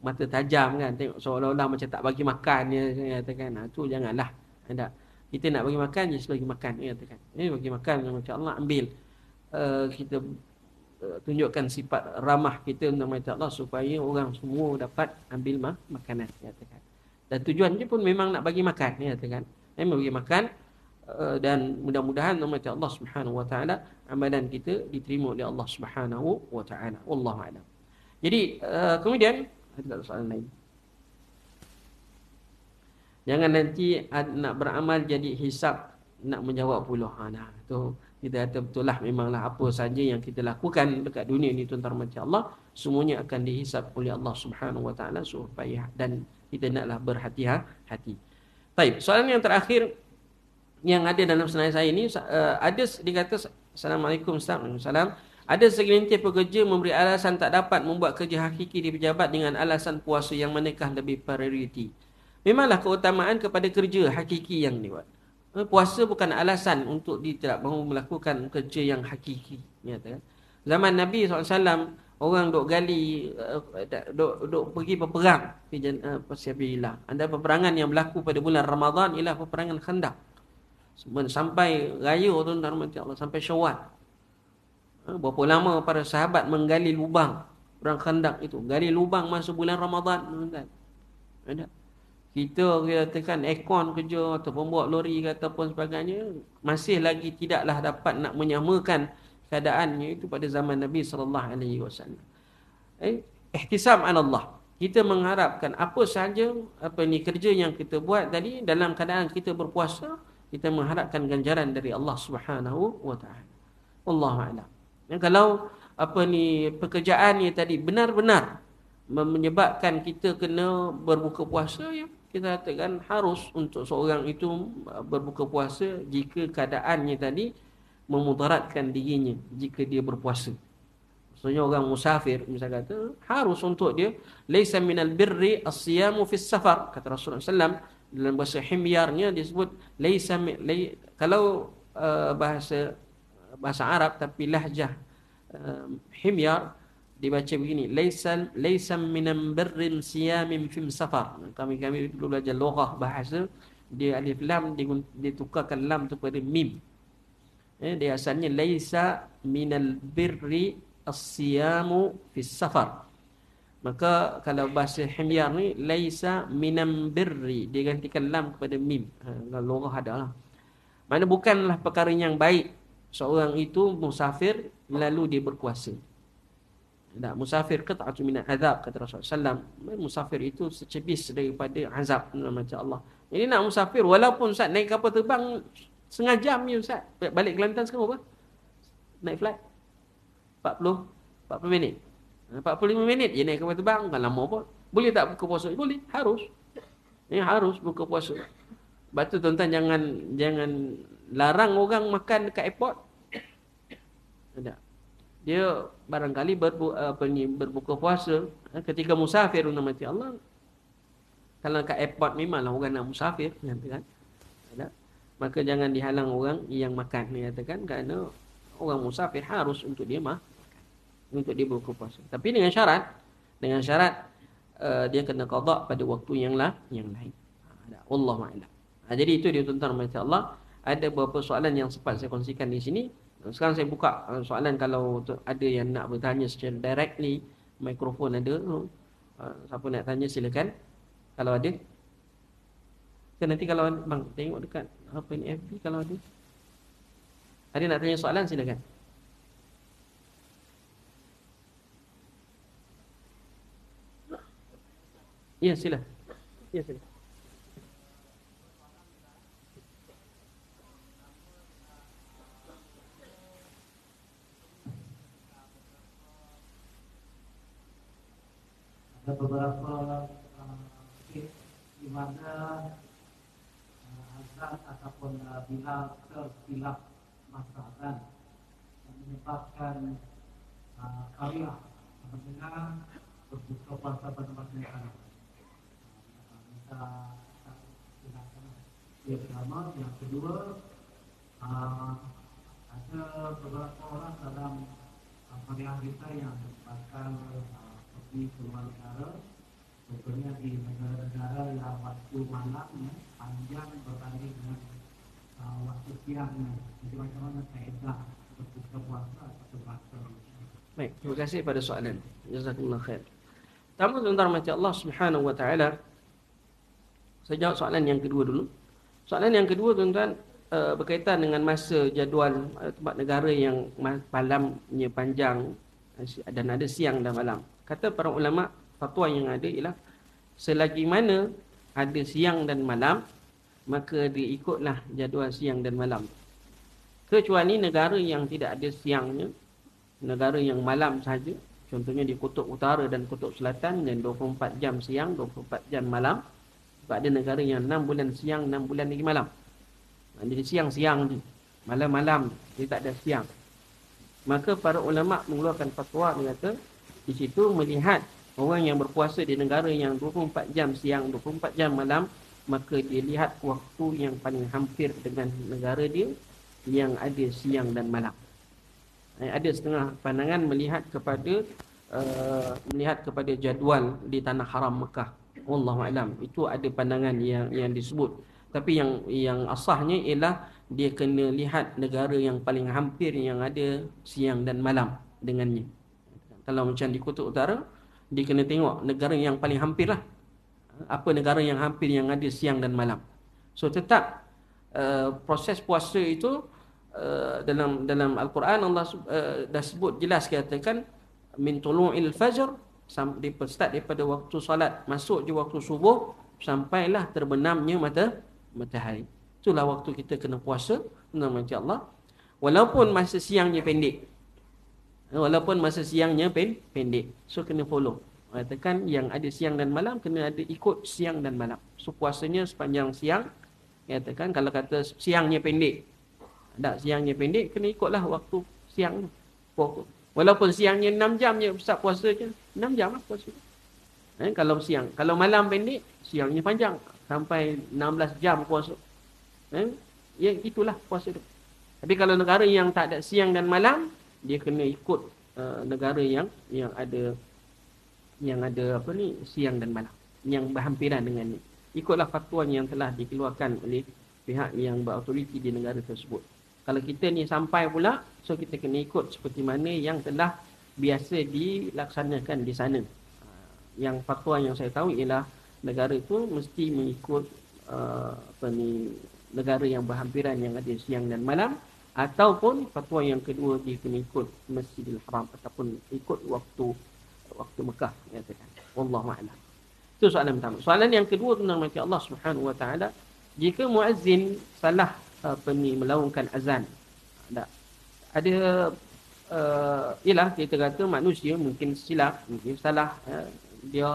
Speaker 1: mata tajam kan tengok seolah-olah macam tak bagi makan dia katakan ha, tu janganlah Hendak kita nak bagi makan Yesus bagi makan dia katakan. Ini eh, bagi makan masya-Allah ambil. Uh, kita uh, tunjukkan sifat ramah kita untuk minta Allah supaya orang semua dapat ambil mak- makanan dia katakan. Dan tujuan dia pun memang nak bagi makan dia katakan. Memang bagi makan dan mudah-mudahan rahmat Allah Subhanahu wa taala amalan kita diterima oleh Allah Subhanahu wa taala wallahu alam jadi kemudian ada soalan lain Jangan nanti nak beramal jadi hisap nak menjawab pula. Ha, nah, tu kita kata betul lah memanglah apa saja yang kita lakukan dekat dunia ni tuan-tuan rahmati Allah semuanya akan dihisap oleh Allah Subhanahu wa taala supaya dan kita naklah berhati-hati. Baik, soalan yang terakhir yang ada dalam senarai saya ini eh, ada dikata Assalamualaikum Ustaz. Ada segelintir pekerja memberi alasan tak dapat membuat kerja hakiki di pejabat dengan alasan puasa yang manakah lebih prioriti. Memanglah keutamaan kepada kerja hakiki yang dibuat. Eh, puasa bukan alasan untuk dia tidak mahu melakukan kerja yang hakiki. Nyata Zaman Nabi SAW, orang dok gali, dok, eh, dok pergi berperang. Uh, Ada peperangan yang berlaku pada bulan Ramadan ialah peperangan khandak. Sampai raya tu, Allah, sampai syawal. Berapa lama para sahabat menggali lubang orang khandak itu. Gali lubang masa bulan Ramadan. Ada kita katakan aircon kerja ataupun buat lori ke ataupun sebagainya masih lagi tidaklah dapat nak menyamakan keadaannya itu pada zaman Nabi sallallahu alaihi wasallam. Eh, ihtisam an Allah. Kita mengharapkan apa sahaja apa ni kerja yang kita buat tadi dalam keadaan kita berpuasa, kita mengharapkan ganjaran dari Allah Subhanahu wa taala. Wallahu a'lam. Dan kalau apa ni pekerjaan ni tadi benar-benar menyebabkan kita kena berbuka puasa ya kita katakan harus untuk seorang itu eh, berbuka puasa jika keadaannya tadi memudaratkan dirinya jika dia berpuasa. Maksudnya orang musafir misalnya kata harus untuk dia laisa minal birri as-siyamu fi safar kata Rasulullah SAW dalam bahasa himyarnya disebut laisa lay, kalau uh, bahasa bahasa Arab tapi lahjah uh, himyar dibaca begini laisal laisam minam birrin siyamin fim safar kami kami dulu belajar lughah bahasa dia alif lam ditukarkan lam tu pada mim eh, dia asalnya laisa minal birri as-siyamu fis safar maka kalau bahasa himyar ni laisa minam birri dia gantikan lam kepada mim ha, lughah adalah mana bukanlah perkara yang baik seorang itu musafir lalu dia berkuasa. Tak, musafir qat'atu min azab kata Rasulullah sallam. Musafir itu secebis daripada azab dalam mata Allah. Ini nak musafir walaupun Ustaz naik kapal terbang setengah jam ni Balik Kelantan sekarang apa? Naik flight. 40 40 minit. 45 ha, minit je naik kapal terbang bukan lama pun. Boleh tak buka puasa? Boleh, harus. Ini ya, harus buka puasa. Batu tu tuan-tuan jangan jangan larang orang makan dekat airport. Tak dia barangkali berbu, eh, apa ni, berbuka puasa eh, ketika musafir nama mati Allah kalau kat airport memanglah orang nak musafir kan maka jangan dihalang orang yang makan ni katakan kerana orang musafir harus untuk dia makan untuk dia berbuka puasa tapi dengan syarat dengan syarat uh, dia kena qada pada waktu yang lah yang lain ada Allah ma'ala ha, jadi itu dia tuntutan mati Allah ada beberapa soalan yang sempat saya kongsikan di sini sekarang saya buka uh, soalan kalau ada yang nak bertanya secara directly Mikrofon ada uh, Siapa nak tanya silakan Kalau ada Kan nanti kalau bang tengok dekat apa ni FB kalau ada Ada nak tanya soalan silakan Ya sila Ya sila ada beberapa uh, kes di mana Hazrat uh, ataupun uh, bila terbilang masakan yang menyebabkan kami mendengar berbuka puasa pada masa yang kita jelaskan yang pertama, yang kedua ada beberapa orang dalam meriah kita yang menyebabkan di semua negara Sebenarnya di negara-negara yang waktu malamnya panjang bertanding dengan uh, waktu siangnya Jadi macam mana kaedah berbuka puasa atau berbuka Baik, terima kasih pada soalan. Jazakumullah khair. Tamu tuan-tuan rahmati Allah Subhanahu wa taala. Saya jawab soalan yang kedua dulu. Soalan yang kedua tuan-tuan uh, berkaitan dengan masa jadual uh, tempat negara yang malamnya panjang dan ada siang dan malam. Kata para ulama fatwa yang ada ialah selagi mana ada siang dan malam maka diikutlah jadual siang dan malam. Kecuali negara yang tidak ada siangnya, negara yang malam saja, contohnya di kutub utara dan kutub selatan dan 24 jam siang, 24 jam malam. Sebab ada negara yang 6 bulan siang, 6 bulan lagi malam. Jadi siang-siang ni, malam-malam dia tak ada siang. Maka para ulama mengeluarkan fatwa dia kata di situ melihat orang yang berpuasa di negara yang 24 jam siang 24 jam malam maka dia lihat waktu yang paling hampir dengan negara dia yang ada siang dan malam eh, ada setengah pandangan melihat kepada uh, melihat kepada jadual di tanah haram Mekah Allah malam itu ada pandangan yang yang disebut tapi yang yang asalnya ialah dia kena lihat negara yang paling hampir yang ada siang dan malam dengannya kalau macam di Kutub Utara Dia kena tengok negara yang paling hampir lah Apa negara yang hampir yang ada siang dan malam So tetap uh, proses puasa itu uh, dalam dalam Al-Quran Allah uh, dah sebut jelas katakan min tulu'il fajr sampai start daripada waktu solat masuk je waktu subuh sampailah terbenamnya mata matahari itulah waktu kita kena puasa nama Allah walaupun masa siangnya pendek Eh, walaupun masa siangnya pendek. So kena follow. Katakan yang ada siang dan malam kena ada ikut siang dan malam. So puasanya sepanjang siang. Katakan kalau kata siangnya pendek. Tak siangnya pendek kena ikutlah waktu siang. Walaupun siangnya 6 jam je ustaz puasa 6 jam lah puasa. Eh, kalau siang. Kalau malam pendek siangnya panjang. Sampai 16 jam puasa. Eh, ya, itulah puasa tu. Tapi kalau negara yang tak ada siang dan malam, dia kena ikut uh, negara yang yang ada yang ada apa ni siang dan malam yang berhampiran dengan ni ikutlah fatwa yang telah dikeluarkan oleh pihak yang berautoriti di negara tersebut kalau kita ni sampai pula so kita kena ikut seperti mana yang telah biasa dilaksanakan di sana uh, yang fatwa yang saya tahu ialah negara itu mesti mengikut uh, apa ni negara yang berhampiran yang ada siang dan malam ataupun fatwa yang kedua dia kena ikut Masjidil Haram ataupun ikut waktu waktu Mekah ya kan wallahu a'lam itu soalan pertama soalan yang kedua tentang mati Allah Subhanahu wa taala jika muazzin salah apa uh, ni melaungkan azan ada ada uh, ialah kita kata manusia mungkin silap mungkin salah ya. dia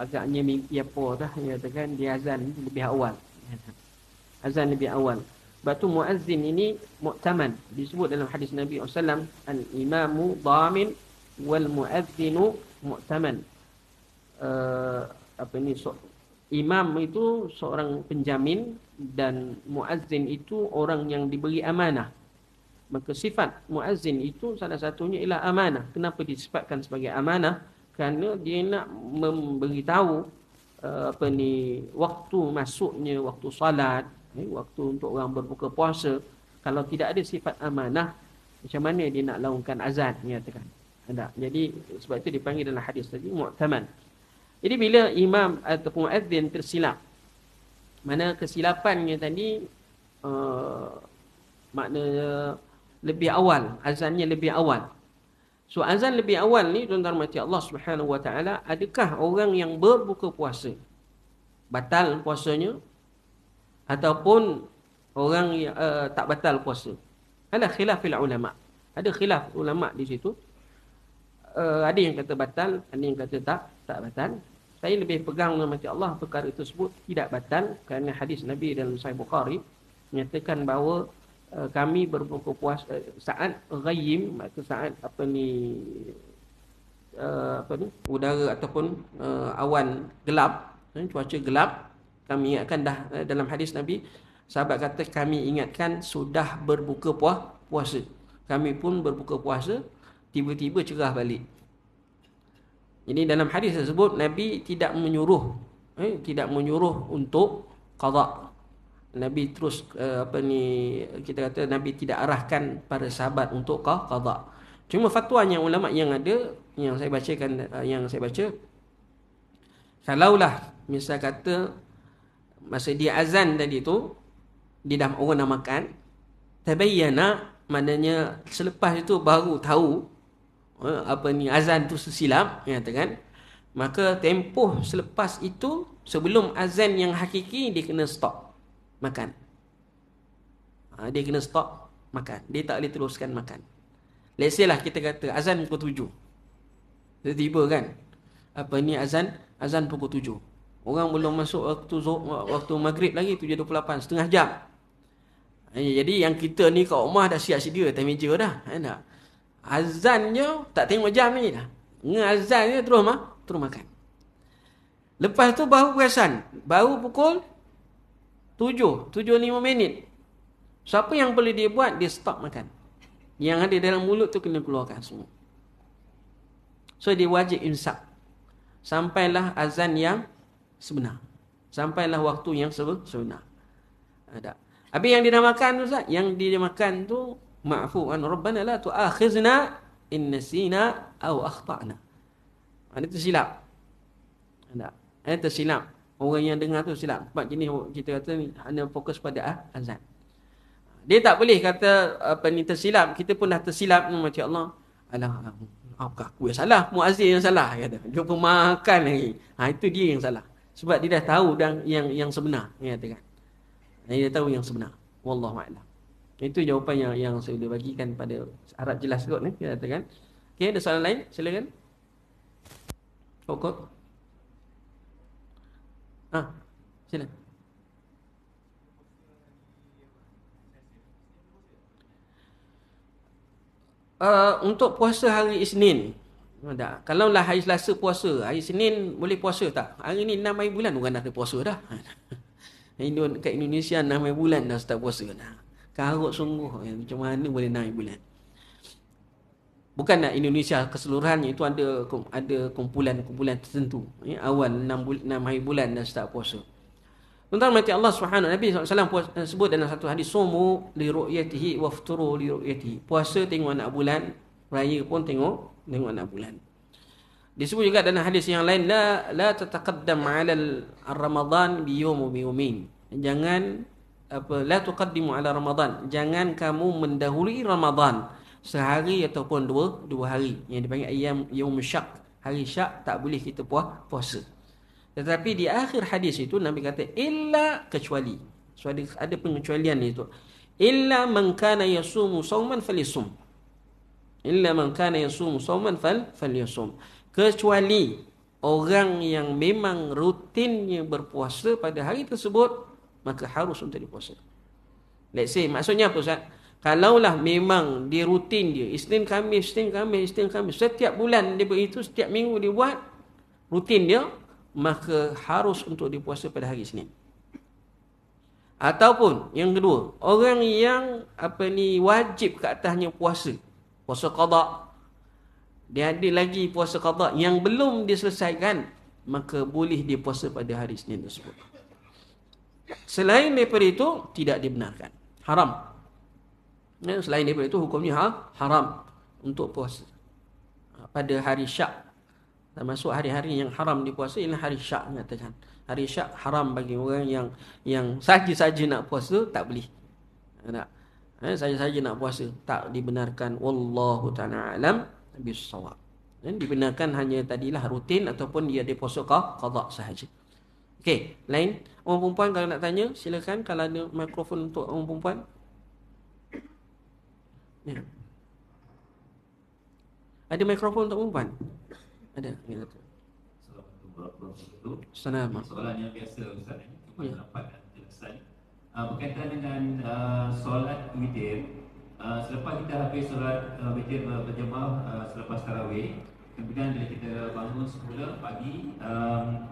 Speaker 1: agaknya mimpi apa dah ya kan dia azan lebih awal azan lebih awal sebab tu muazzin ini mu'taman disebut dalam hadis Nabi SAW al-imamu damin, wal muazzinu mu'taman. Uh, apa ini? so, imam itu seorang penjamin dan muazzin itu orang yang diberi amanah. Maka sifat muazzin itu salah satunya ialah amanah. Kenapa disebabkan sebagai amanah? Kerana dia nak memberitahu uh, apa ni waktu masuknya waktu salat, ini waktu untuk orang berbuka puasa kalau tidak ada sifat amanah macam mana dia nak laungkan azan nyatakan tak jadi sebab itu dipanggil dalam hadis tadi mu'taman jadi bila imam atau muadzin tersilap mana kesilapannya tadi uh, eh, makna lebih awal azannya lebih awal so azan lebih awal ni tuan-tuan mati Allah Subhanahu wa taala adakah orang yang berbuka puasa batal puasanya ataupun orang yang uh, tak batal puasa. Ada khilafil ulama. Ada khilaf ulama di situ. Uh, ada yang kata batal, ada yang kata tak tak batal. Saya lebih pegang dengan mati Allah perkara itu sebut tidak batal kerana hadis Nabi dalam Sahih Bukhari menyatakan bahawa uh, kami berbuka puasa uh, saat ghaim maka saat apa ni uh, apa ni udara ataupun uh, awan gelap, eh, cuaca gelap kami ingatkan dah eh, dalam hadis Nabi sahabat kata kami ingatkan sudah berbuka puah, puasa kami pun berbuka puasa tiba-tiba cerah balik Ini dalam hadis tersebut Nabi tidak menyuruh eh, tidak menyuruh untuk qada Nabi terus uh, apa ni kita kata Nabi tidak arahkan para sahabat untuk qada cuma fatwanya ulama yang ada yang saya bacakan eh, yang saya baca kalaulah misal kata masa dia azan tadi tu dia dah orang nak makan tabayyana maknanya selepas itu baru tahu eh, apa ni azan tu sesilap ya kan maka tempoh selepas itu sebelum azan yang hakiki dia kena stop makan ha, dia kena stop makan dia tak boleh teruskan makan let's lah, kita kata azan pukul tujuh tiba-tiba kan apa ni azan azan pukul tujuh Orang belum masuk waktu waktu maghrib lagi 7.28 setengah jam. Eh, jadi yang kita ni kat rumah dah siap sedia atas meja dah. Enak. Eh, azan je tak tengok jam ni dah. Dengan azan je terus mah, terus makan. Lepas tu baru perasan, baru pukul 7, 7.5 minit. Siapa yang boleh dia buat dia stop makan. Yang ada dalam mulut tu kena keluarkan semua. So dia wajib insaf. Sampailah azan yang sebenar. Sampailah waktu yang sebenar. Eh, Ada. Habis yang dinamakan tu Ustaz, yang dinamakan tu ma'fu an rabbana la tu'akhizna in nasina aw akhtana. Ah, Ini tu silap. Ada. Eh, Ini tu eh, silap. Orang yang dengar tu silap. Sebab jenis kita kata ni hanya fokus pada ah, azan. Dia tak boleh kata apa ni tersilap. Kita pun dah tersilap ni mati Allah. Alah, apakah aku yang salah? Muazir yang salah kata. Dia pun makan lagi. Ha, itu dia yang salah sebab dia dah tahu dan yang yang sebenar dia kata kan dia tahu yang sebenar wallahu a'lam itu jawapan yang yang saya sudah bagikan pada Arab jelas kot ni dia kata kan okey ada soalan lain silakan pokok oh, ah silakan Uh, untuk puasa hari Isnin Oh, tak. Kalau lah hari Selasa puasa, hari Senin boleh puasa tak? Hari ni 6 hari bulan orang dah ada puasa dah. [LAUGHS] Indon kat Indonesia 6 hari bulan dah start puasa dah. Karut sungguh. Eh, macam mana boleh 6 hari bulan? Bukan lah Indonesia keseluruhannya itu ada ada kumpulan-kumpulan tertentu. Ya, awal 6, bul- 6 hari bulan dah start puasa. Tuan-tuan mati Allah Subhanahu Nabi SAW eh, sebut dalam satu hadis Sumu li ru'yatihi wa li ru'yatihi Puasa tengok anak bulan raya pun tengok tengok anak bulan. Disebut juga dalam hadis yang lain la la tataqaddam 'ala ar-ramadan bi yawm wa yawmin. Jangan apa la tuqaddimu 'ala ramadan. Jangan kamu mendahului ramadan sehari ataupun dua dua hari yang dipanggil ayam, yawm syak, Hari syak tak boleh kita puas puasa. Tetapi di akhir hadis itu Nabi kata illa kecuali. So ada, ada pengecualian itu. Illa man kana yasumu sawman falisum illa man kana yasum sawman fal falyasum kecuali orang yang memang rutinnya berpuasa pada hari tersebut maka harus untuk dipuasa let's say maksudnya apa ustaz kalaulah memang dia rutin dia Isnin Khamis Isnin Khamis Isnin Khamis setiap bulan dia itu setiap minggu dia buat rutin dia maka harus untuk dipuasa pada hari Isnin ataupun yang kedua orang yang apa ni wajib ke atasnya puasa puasa qada dia ada lagi puasa qada yang belum diselesaikan maka boleh dia puasa pada hari Senin tersebut selain daripada itu tidak dibenarkan haram ya, selain daripada itu hukumnya ha? haram untuk puasa pada hari syak termasuk hari-hari yang haram dipuasa ialah hari syak mengatakan hari syak haram bagi orang yang yang saja-saja nak puasa tak boleh nak eh, saja-saja nak puasa tak dibenarkan wallahu taala alam bisawab dan ha, eh, dibenarkan hanya tadilah rutin ataupun dia ada puasa qada sahaja okey lain orang perempuan kalau nak tanya silakan kalau ada mikrofon untuk orang perempuan ya. ada mikrofon untuk perempuan ada ya. Assalamualaikum. Soalan yang biasa Ustaz ni, cuma ya. dapat uh, berkaitan dengan uh, solat witir uh, selepas kita habis solat uh, berjemaah uh, selepas tarawih kemudian bila kita bangun semula pagi um,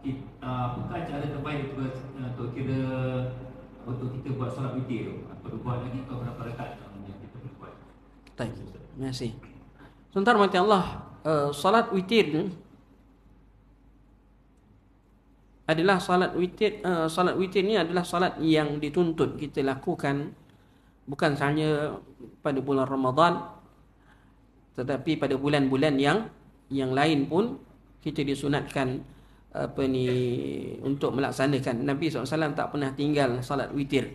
Speaker 1: kita, uh, bukan cara terbaik untuk, uh, untuk kira untuk kita buat solat witir perlu buat lagi kau berapa rekat yang kita perlu buat Terima kasih. Sebentar mati Allah. Uh, salat witir ni, adalah salat witir uh, salat witir ni adalah salat yang dituntut kita lakukan bukan sahaja pada bulan Ramadan tetapi pada bulan-bulan yang yang lain pun kita disunatkan apa ni untuk melaksanakan Nabi SAW tak pernah tinggal salat witir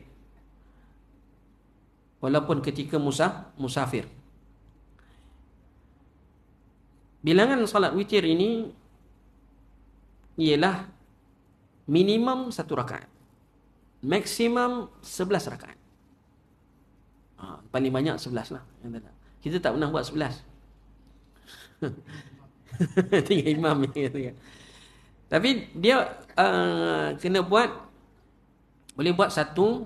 Speaker 1: walaupun ketika Musa musafir bilangan salat witir ini ialah minimum satu rakaat maksimum sebelas rakaat ha, paling banyak sebelas lah kita tak pernah buat sebelas. [LAUGHS] tinggal imam tapi dia uh, kena buat boleh buat satu,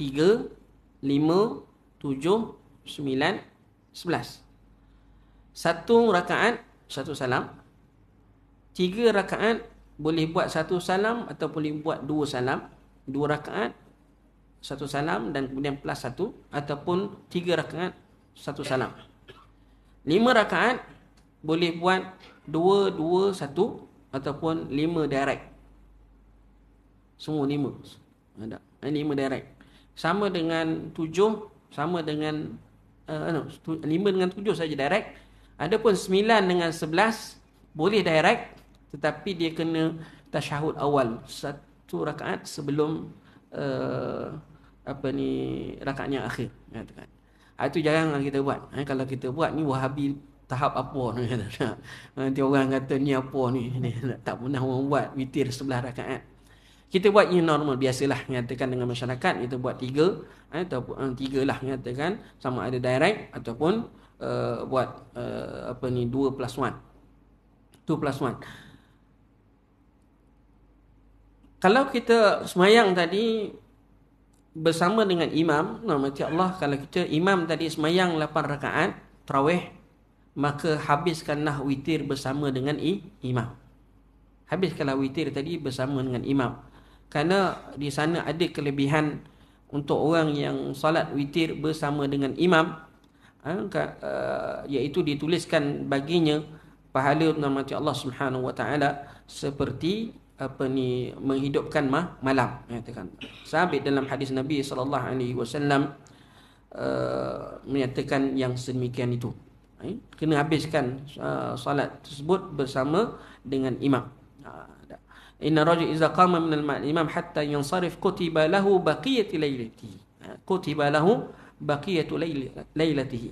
Speaker 1: tiga, lima, tujuh, sembilan, sebelas. Satu rakaat Satu salam Tiga rakaat boleh buat satu salam atau boleh buat dua salam, dua rakaat satu salam dan kemudian plus satu ataupun tiga rakaat satu salam. Lima rakaat boleh buat dua, dua, satu ataupun lima direct. Semua lima. Ada. ini eh, Lima direct. Sama dengan tujuh, sama dengan uh, lima dengan tujuh saja direct. ada pun sembilan dengan sebelas boleh direct tetapi dia kena tasyahud awal satu rakaat sebelum uh, apa ni rakaat akhir katakan ah, itu janganlah kita buat eh, kalau kita buat ni wahabi tahap apa ni [LAUGHS] kata ah, nanti orang kata ni apa ni [LAUGHS] tak pernah orang buat witir sebelah rakaat kita buat yang normal biasalah mengatakan dengan masyarakat kita buat tiga eh, ataupun eh, tiga lah mengatakan sama ada direct ataupun uh, buat uh, apa ni dua plus one two plus one kalau kita semayang tadi bersama dengan imam, nama nampaknya Allah kalau kita imam tadi semayang 8 rakaat traweh maka habiskanlah witir bersama dengan i, imam. Habiskanlah witir tadi bersama dengan imam. Kerana di sana ada kelebihan untuk orang yang salat witir bersama dengan imam ha, eh, iaitu dituliskan baginya pahala nama Allah swt seperti apa ni menghidupkan ma malam menyatakan eh, sabit dalam hadis Nabi sallallahu alaihi wasallam eh, menyatakan yang sedemikian itu eh, kena habiskan uh, eh, solat tersebut bersama dengan imam ha, inna rajul iza qama min al imam hatta yansarif kutiba lahu baqiyat laylati ha, kutiba lahu baqiyat laylatihi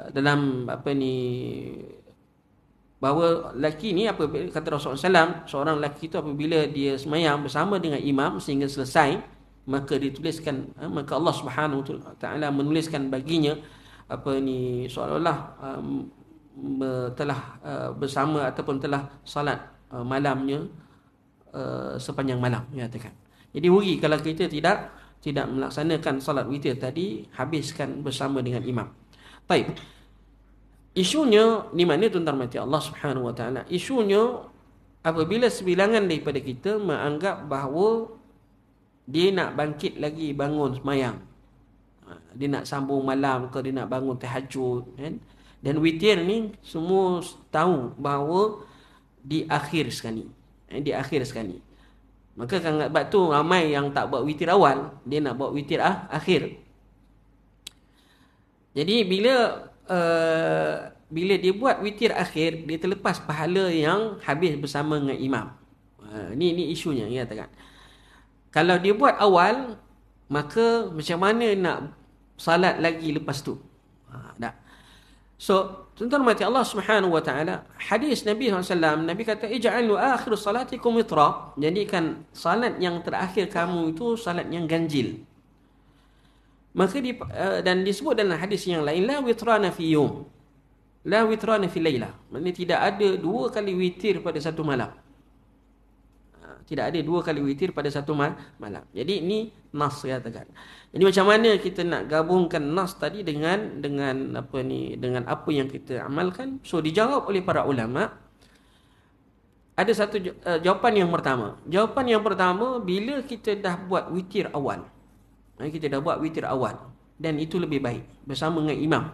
Speaker 1: ha, dalam apa ni bahawa lelaki ni apa kata Rasulullah SAW seorang lelaki tu apabila dia semayang bersama dengan imam sehingga selesai maka dituliskan eh, maka Allah Subhanahu taala menuliskan baginya apa ni seolah-olah um, telah uh, bersama ataupun telah salat uh, malamnya uh, sepanjang malam katakan jadi rugi kalau kita tidak tidak melaksanakan salat witir tadi habiskan bersama dengan imam baik Isunya di mana tuntar mati Allah Subhanahu Wa Taala. Isunya apabila sebilangan daripada kita menganggap bahawa dia nak bangkit lagi bangun semayang. Ha, dia nak sambung malam ke dia nak bangun tahajud kan? Dan witir ni semua tahu bahawa di akhir sekali. Eh, di akhir sekali. Maka kan sebab tu ramai yang tak buat witir awal, dia nak buat witir ah akhir. Jadi bila Eh, bila dia buat witir akhir dia terlepas pahala yang habis bersama dengan imam uh, ni ni isunya ya katakan kalau dia buat awal maka macam mana nak salat lagi lepas tu tak ha, So, tuan-tuan mati Allah Subhanahu Wa Taala hadis Nabi SAW, Nabi kata ija'alu akhir salatikum witra, jadikan salat yang terakhir kamu itu salat yang ganjil maka di, uh, eh, dan disebut dalam hadis yang lain la witrana fi yum la witrana fi laila maknanya tidak ada dua kali witir pada satu malam eh, tidak ada dua kali witir pada satu malam. Jadi ini nas katakan. Jadi macam mana kita nak gabungkan nas tadi dengan dengan apa ni dengan apa yang kita amalkan? So dijawab oleh para ulama ada satu eh, jawapan yang pertama. Jawapan yang pertama bila kita dah buat witir awal kita dah buat witir awal dan itu lebih baik bersama dengan imam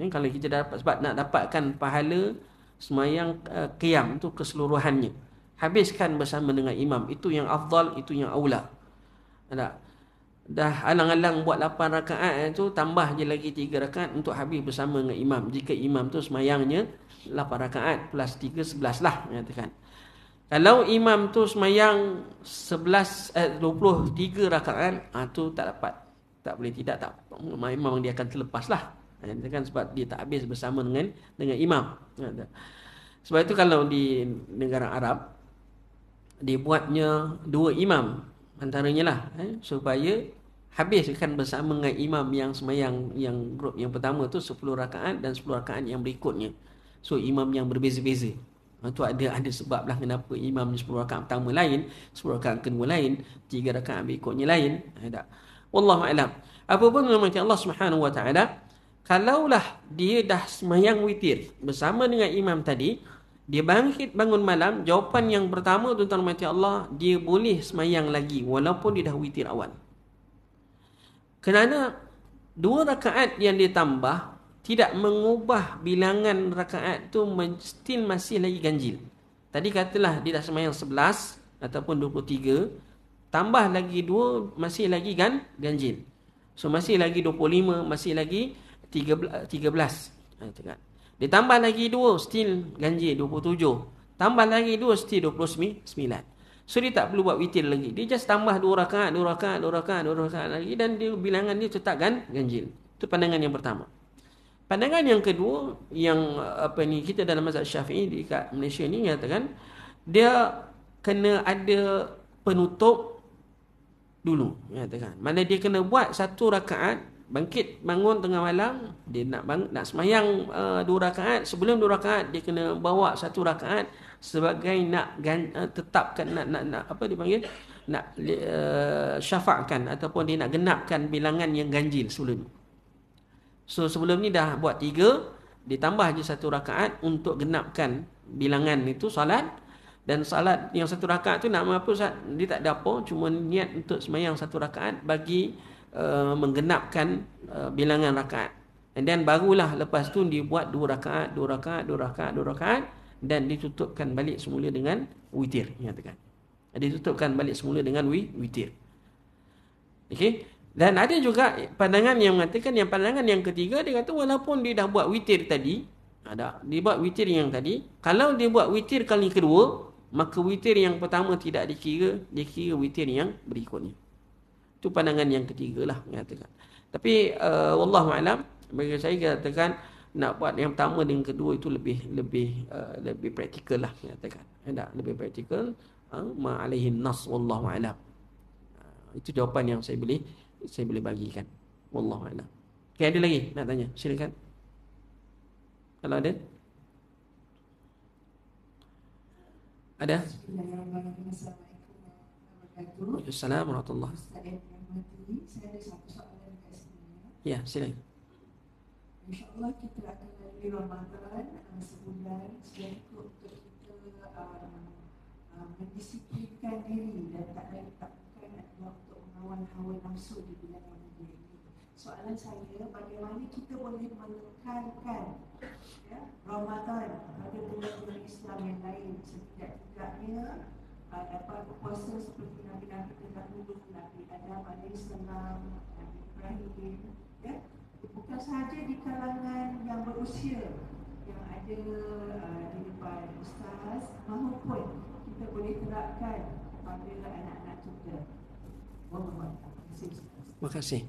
Speaker 1: ya, kalau kita dapat sebab nak dapatkan pahala semayang uh, qiyam itu keseluruhannya habiskan bersama dengan imam itu yang afdal itu yang aula ada dah alang-alang buat 8 rakaat itu eh, tambah je lagi 3 rakaat untuk habis bersama dengan imam jika imam tu semayangnya 8 rakaat plus 3 11 lah mengatakan kalau imam tu semayang 11 eh, 23 rakaat, ah tu tak dapat. Tak boleh tidak tak imam dia akan terlepas lah. Eh, kan sebab dia tak habis bersama dengan dengan imam. Ya, sebab itu kalau di negara Arab dibuatnya dua imam antaranya lah eh, supaya habiskan bersama dengan imam yang semayang yang grup yang pertama tu 10 rakaat dan 10 rakaat yang berikutnya. So imam yang berbeza-beza. Itu ada ada sebab lah kenapa imam 10 rakaat pertama lain, 10 rakaat kedua lain, 3 rakaat berikutnya lain. Eh, tak. Wallahu a'lam. Apa pun nama Allah Subhanahu wa taala, kalaulah dia dah semayang witir bersama dengan imam tadi, dia bangkit bangun malam, jawapan yang pertama tuan-tuan mati Allah, dia boleh semayang lagi walaupun dia dah witir awal. Kerana dua rakaat yang ditambah tidak mengubah bilangan rakaat tu still masih lagi ganjil. Tadi katalah dia dah sembahyang 11 ataupun 23, tambah lagi 2 masih lagi kan ganjil. So masih lagi 25, masih lagi 13. Ah ha, tengok. Dia tambah lagi 2 still ganjil 27. Tambah lagi 2 still 29. So dia tak perlu buat witir lagi. Dia just tambah dua rakaat, dua rakaat, dua rakaat, dua rakaat lagi dan dia bilangan dia tetap kan ganjil. Itu pandangan yang pertama. Pandangan yang kedua yang uh, apa ni kita dalam mazhab Syafi'i di kat Malaysia ni nyatakan dia kena ada penutup dulu nyatakan. Mana dia kena buat satu rakaat bangkit bangun tengah malam dia nak bang, nak semayang uh, dua rakaat sebelum dua rakaat dia kena bawa satu rakaat sebagai nak gan, uh, tetapkan nak, nak nak apa dipanggil nak uh, syafa'kan ataupun dia nak genapkan bilangan yang ganjil sebelum ni. So sebelum ni dah buat tiga Ditambah je satu rakaat untuk genapkan bilangan itu salat Dan salat yang satu rakaat tu nak apa Ustaz? Dia tak ada apa Cuma niat untuk semayang satu rakaat Bagi uh, menggenapkan uh, bilangan rakaat And then barulah lepas tu dia buat dua rakaat Dua rakaat, dua rakaat, dua rakaat Dan ditutupkan balik semula dengan witir Dia tutupkan balik semula dengan wi witir Okay dan ada juga pandangan yang mengatakan yang pandangan yang ketiga dia kata walaupun dia dah buat witir tadi, ada ah, dia buat witir yang tadi, kalau dia buat witir kali kedua, maka witir yang pertama tidak dikira, dikira witir yang berikutnya. Itu pandangan yang ketiga lah mengatakan. Tapi uh, wallahu alam bagi saya katakan nak buat yang pertama dengan kedua itu lebih lebih uh, lebih praktikal lah mengatakan. Ada eh, lebih praktikal uh, ma alaihi nas wallahu alam. Ah, itu jawapan yang saya boleh saya boleh bagikan. Wallahu a'lam. Okay, ada lagi nak tanya? Silakan. Kalau ada. Ada? Assalamualaikum warahmatullahi wabarakatuh. Ya, silakan. InsyaAllah kita akan lagi Ramadan uh, sebulan selaku untuk kita um, uh, mendisiplinkan diri dan tak lain tak lawan hawa nafsu di bidang mana Soalan saya, bagaimana kita boleh menekankan ya, Ramadan pada bulan Islam yang lain setidak-tidaknya uh, eh, dapat berpuasa seperti Nabi Nabi kita dulu Nabi Adam Nabi Senam Nabi Ibrahim ya bukan sahaja di kalangan yang berusia yang ada uh, di depan ustaz maupun kita boleh terapkan pada anak-anak kita. Makasih.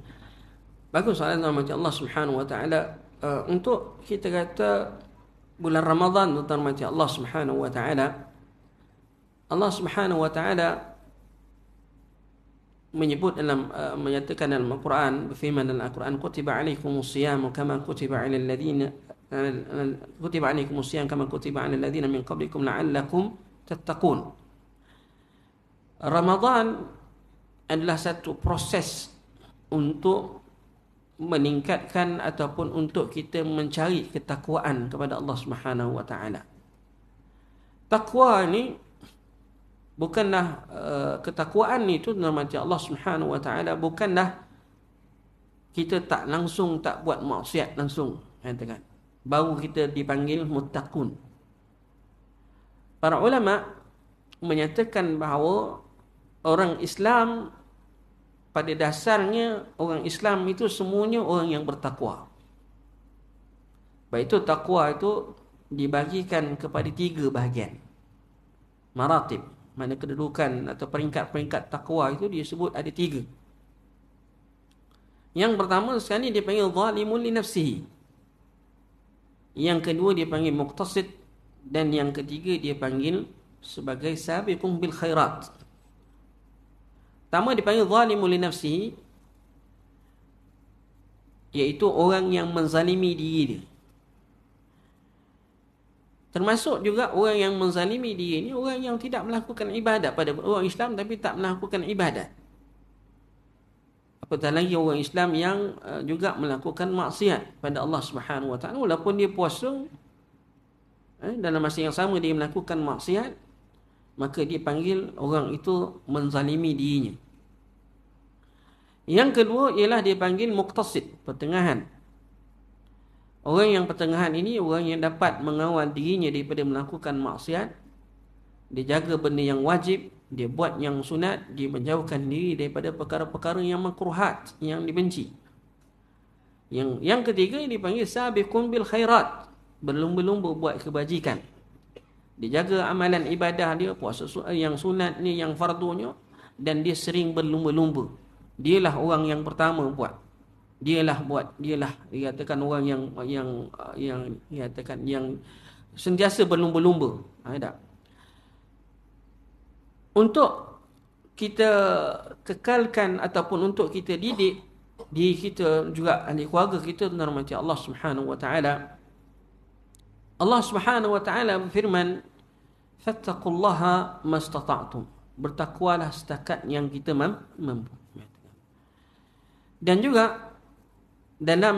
Speaker 1: Bagus soalan rahmati Allah Subhanahu wa taala uh, untuk kita kata bulan Ramadan tuan rahmati Allah Subhanahu wa taala Allah Subhanahu wa taala menyebut dalam uh, menyatakan dalam Al-Quran berfirman dalam Al-Quran kutiba alaikumus siyam kama kutiba alal ladzina kutiba alaikumus siyam kama kutiba alal ladzina min qablikum la'allakum tattaqun Ramadan adalah satu proses untuk meningkatkan ataupun untuk kita mencari ketakwaan kepada Allah Subhanahu wa taala. Takwa ni bukanlah uh, ketakwaan ni tu dalam hati Allah Subhanahu wa taala bukanlah kita tak langsung tak buat maksiat langsung kan tengok baru kita dipanggil muttaqun para ulama menyatakan bahawa orang Islam pada dasarnya orang Islam itu semuanya orang yang bertakwa. Baik itu takwa itu dibagikan kepada tiga bahagian. Maratib, mana kedudukan atau peringkat-peringkat takwa itu disebut ada tiga. Yang pertama sekali dia panggil zalimun li nafsihi. Yang kedua dia panggil muqtasid dan yang ketiga dia panggil sebagai sabiqun bil khairat. Pertama dipanggil zalimu li nafsihi iaitu orang yang menzalimi diri dia. Termasuk juga orang yang menzalimi diri ni orang yang tidak melakukan ibadat pada orang Islam tapi tak melakukan ibadat. Apatah lagi orang Islam yang eh, juga melakukan maksiat pada Allah Subhanahu Wa walaupun dia puasa eh, dalam masa yang sama dia melakukan maksiat maka dia panggil orang itu menzalimi dirinya. Yang kedua ialah dia panggil muktasid pertengahan. Orang yang pertengahan ini orang yang dapat mengawal dirinya daripada melakukan maksiat. Dia jaga benda yang wajib, dia buat yang sunat, dia menjauhkan diri daripada perkara-perkara yang makruhat, yang dibenci. Yang yang ketiga ini panggil sabiqun bil khairat, berlumba-lumba buat kebajikan. Dia jaga amalan ibadah dia puasa eh, yang sunat ni yang fardunya dan dia sering berlumba-lumba. Dialah orang yang pertama buat. Dialah buat, dialah dikatakan orang yang yang yang dikatakan yang sentiasa berlumba-lumba. Ha, Untuk kita kekalkan ataupun untuk kita didik di kita juga ahli keluarga kita dengan rahmat Allah Subhanahu wa taala Allah Subhanahu wa taala berfirman fattaqullaha mastata'tum bertakwalah setakat yang kita mampu dan juga dalam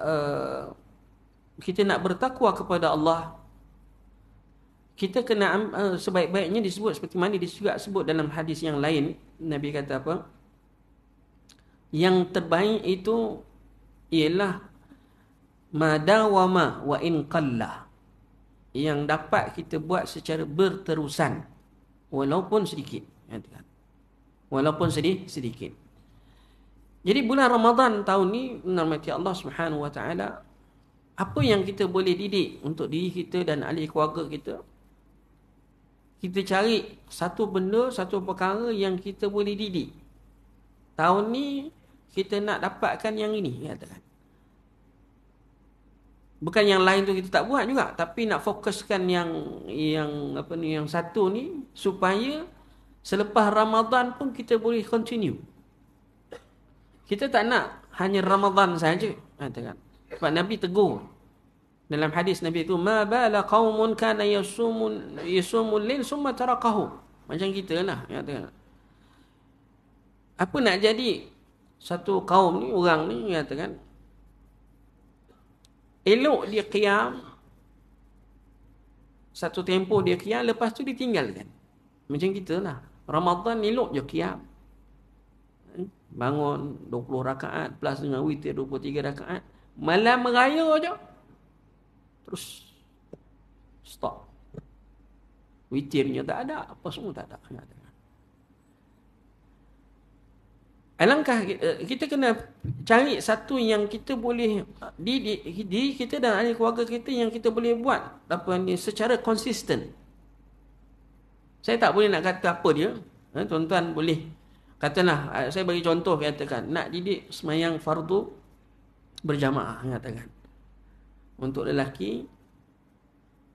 Speaker 1: uh, kita nak bertakwa kepada Allah kita kena uh, sebaik-baiknya disebut seperti mana disebut sebut dalam hadis yang lain nabi kata apa yang terbaik itu ialah madawama wa in qallah yang dapat kita buat secara berterusan walaupun sedikit ya, walaupun sedih sedikit jadi bulan Ramadan tahun ni menghormati Allah Subhanahu Wa Taala apa yang kita boleh didik untuk diri kita dan ahli keluarga kita kita cari satu benda satu perkara yang kita boleh didik tahun ni kita nak dapatkan yang ini katakan bukan yang lain tu kita tak buat juga tapi nak fokuskan yang yang apa ni yang satu ni supaya selepas Ramadan pun kita boleh continue kita tak nak hanya Ramadan saja kata ha, kan sebab Nabi tegur dalam hadis Nabi itu ma bala qaumun kana yasumun yasumul lil summa taraqahu macam kita lah kata ya, kan apa nak jadi satu kaum ni orang ni kata ya, kan Elok dia kiam satu tempoh dia kiam lepas tu ditinggalkan. Macam kita lah. Ramadhan elok je kiam eh, Bangun 20 rakaat plus dengan witir 23 rakaat. Malam raya je. Terus stop. Witirnya tak ada, apa semua tak ada. Tak ada. Alangkah eh, kita kena cari satu yang kita boleh diri di, di kita dan ahli keluarga kita yang kita boleh buat apa ni secara konsisten. Saya tak boleh nak kata apa dia. Eh, tuan-tuan boleh katalah eh, saya bagi contoh katakan nak didik semayang fardu berjamaah katakan. Untuk lelaki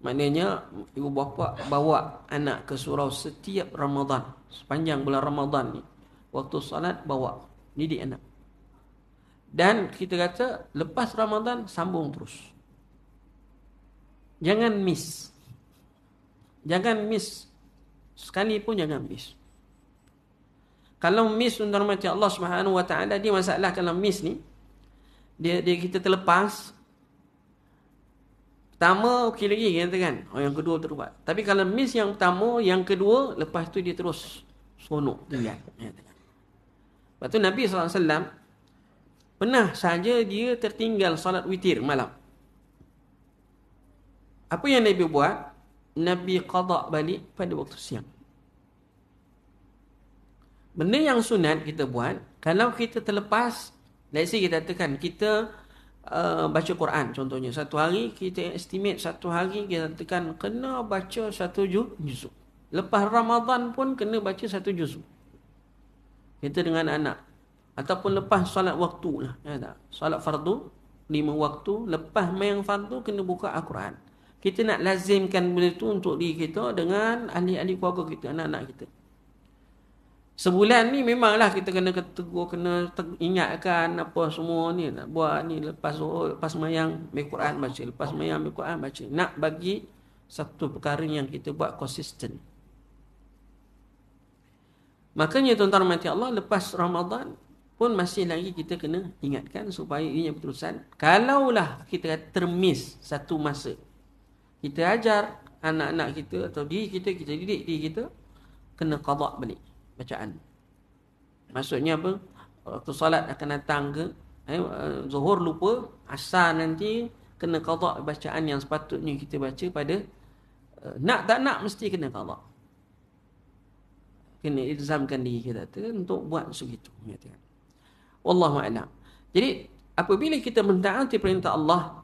Speaker 1: maknanya ibu bapa bawa anak ke surau setiap Ramadan sepanjang bulan Ramadan ni waktu salat bawa didik anak dan kita kata lepas Ramadan sambung terus jangan miss jangan miss sekali pun jangan miss kalau miss untuk rahmat Allah Subhanahu wa taala dia masalah kalau miss ni dia, dia kita terlepas Pertama okey lagi kan kan. Oh yang kedua terubat. Tapi kalau miss yang pertama, yang kedua lepas tu dia terus sonok tinggal. Ya. Lepas tu Nabi SAW Pernah saja dia tertinggal salat witir malam Apa yang Nabi buat Nabi qadak balik pada waktu siang Benda yang sunat kita buat Kalau kita terlepas Let's say kita katakan kita uh, Baca Quran contohnya Satu hari kita estimate satu hari Kita katakan kena baca satu juzuk Lepas Ramadan pun kena baca satu juzuk kita dengan anak Ataupun lepas solat waktu lah ya tak? Solat fardu Lima waktu Lepas mayang fardu Kena buka Al-Quran Kita nak lazimkan benda tu Untuk diri kita Dengan ahli-ahli keluarga kita Anak-anak kita Sebulan ni memanglah kita kena tegur, kena ingatkan apa semua ni nak buat ni lepas zuhur, lepas mayang, ambil Quran baca. Lepas mayang, ambil Quran baca. Nak bagi satu perkara yang kita buat konsisten. Makanya tuan-tuan mati Allah lepas Ramadan pun masih lagi kita kena ingatkan supaya ini berterusan. Kalaulah kita termis satu masa. Kita ajar anak-anak kita atau diri kita, kita didik diri kita. Kena qadak balik bacaan. Maksudnya apa? Waktu salat akan datang ke? Eh, zuhur lupa. Asar nanti kena qadak bacaan yang sepatutnya kita baca pada. Eh, nak tak nak mesti kena qadak kena ilzamkan diri kita tu untuk buat segitu gitu. Ya, kan. Wallahu a'lam. Jadi apabila kita mentaati perintah Allah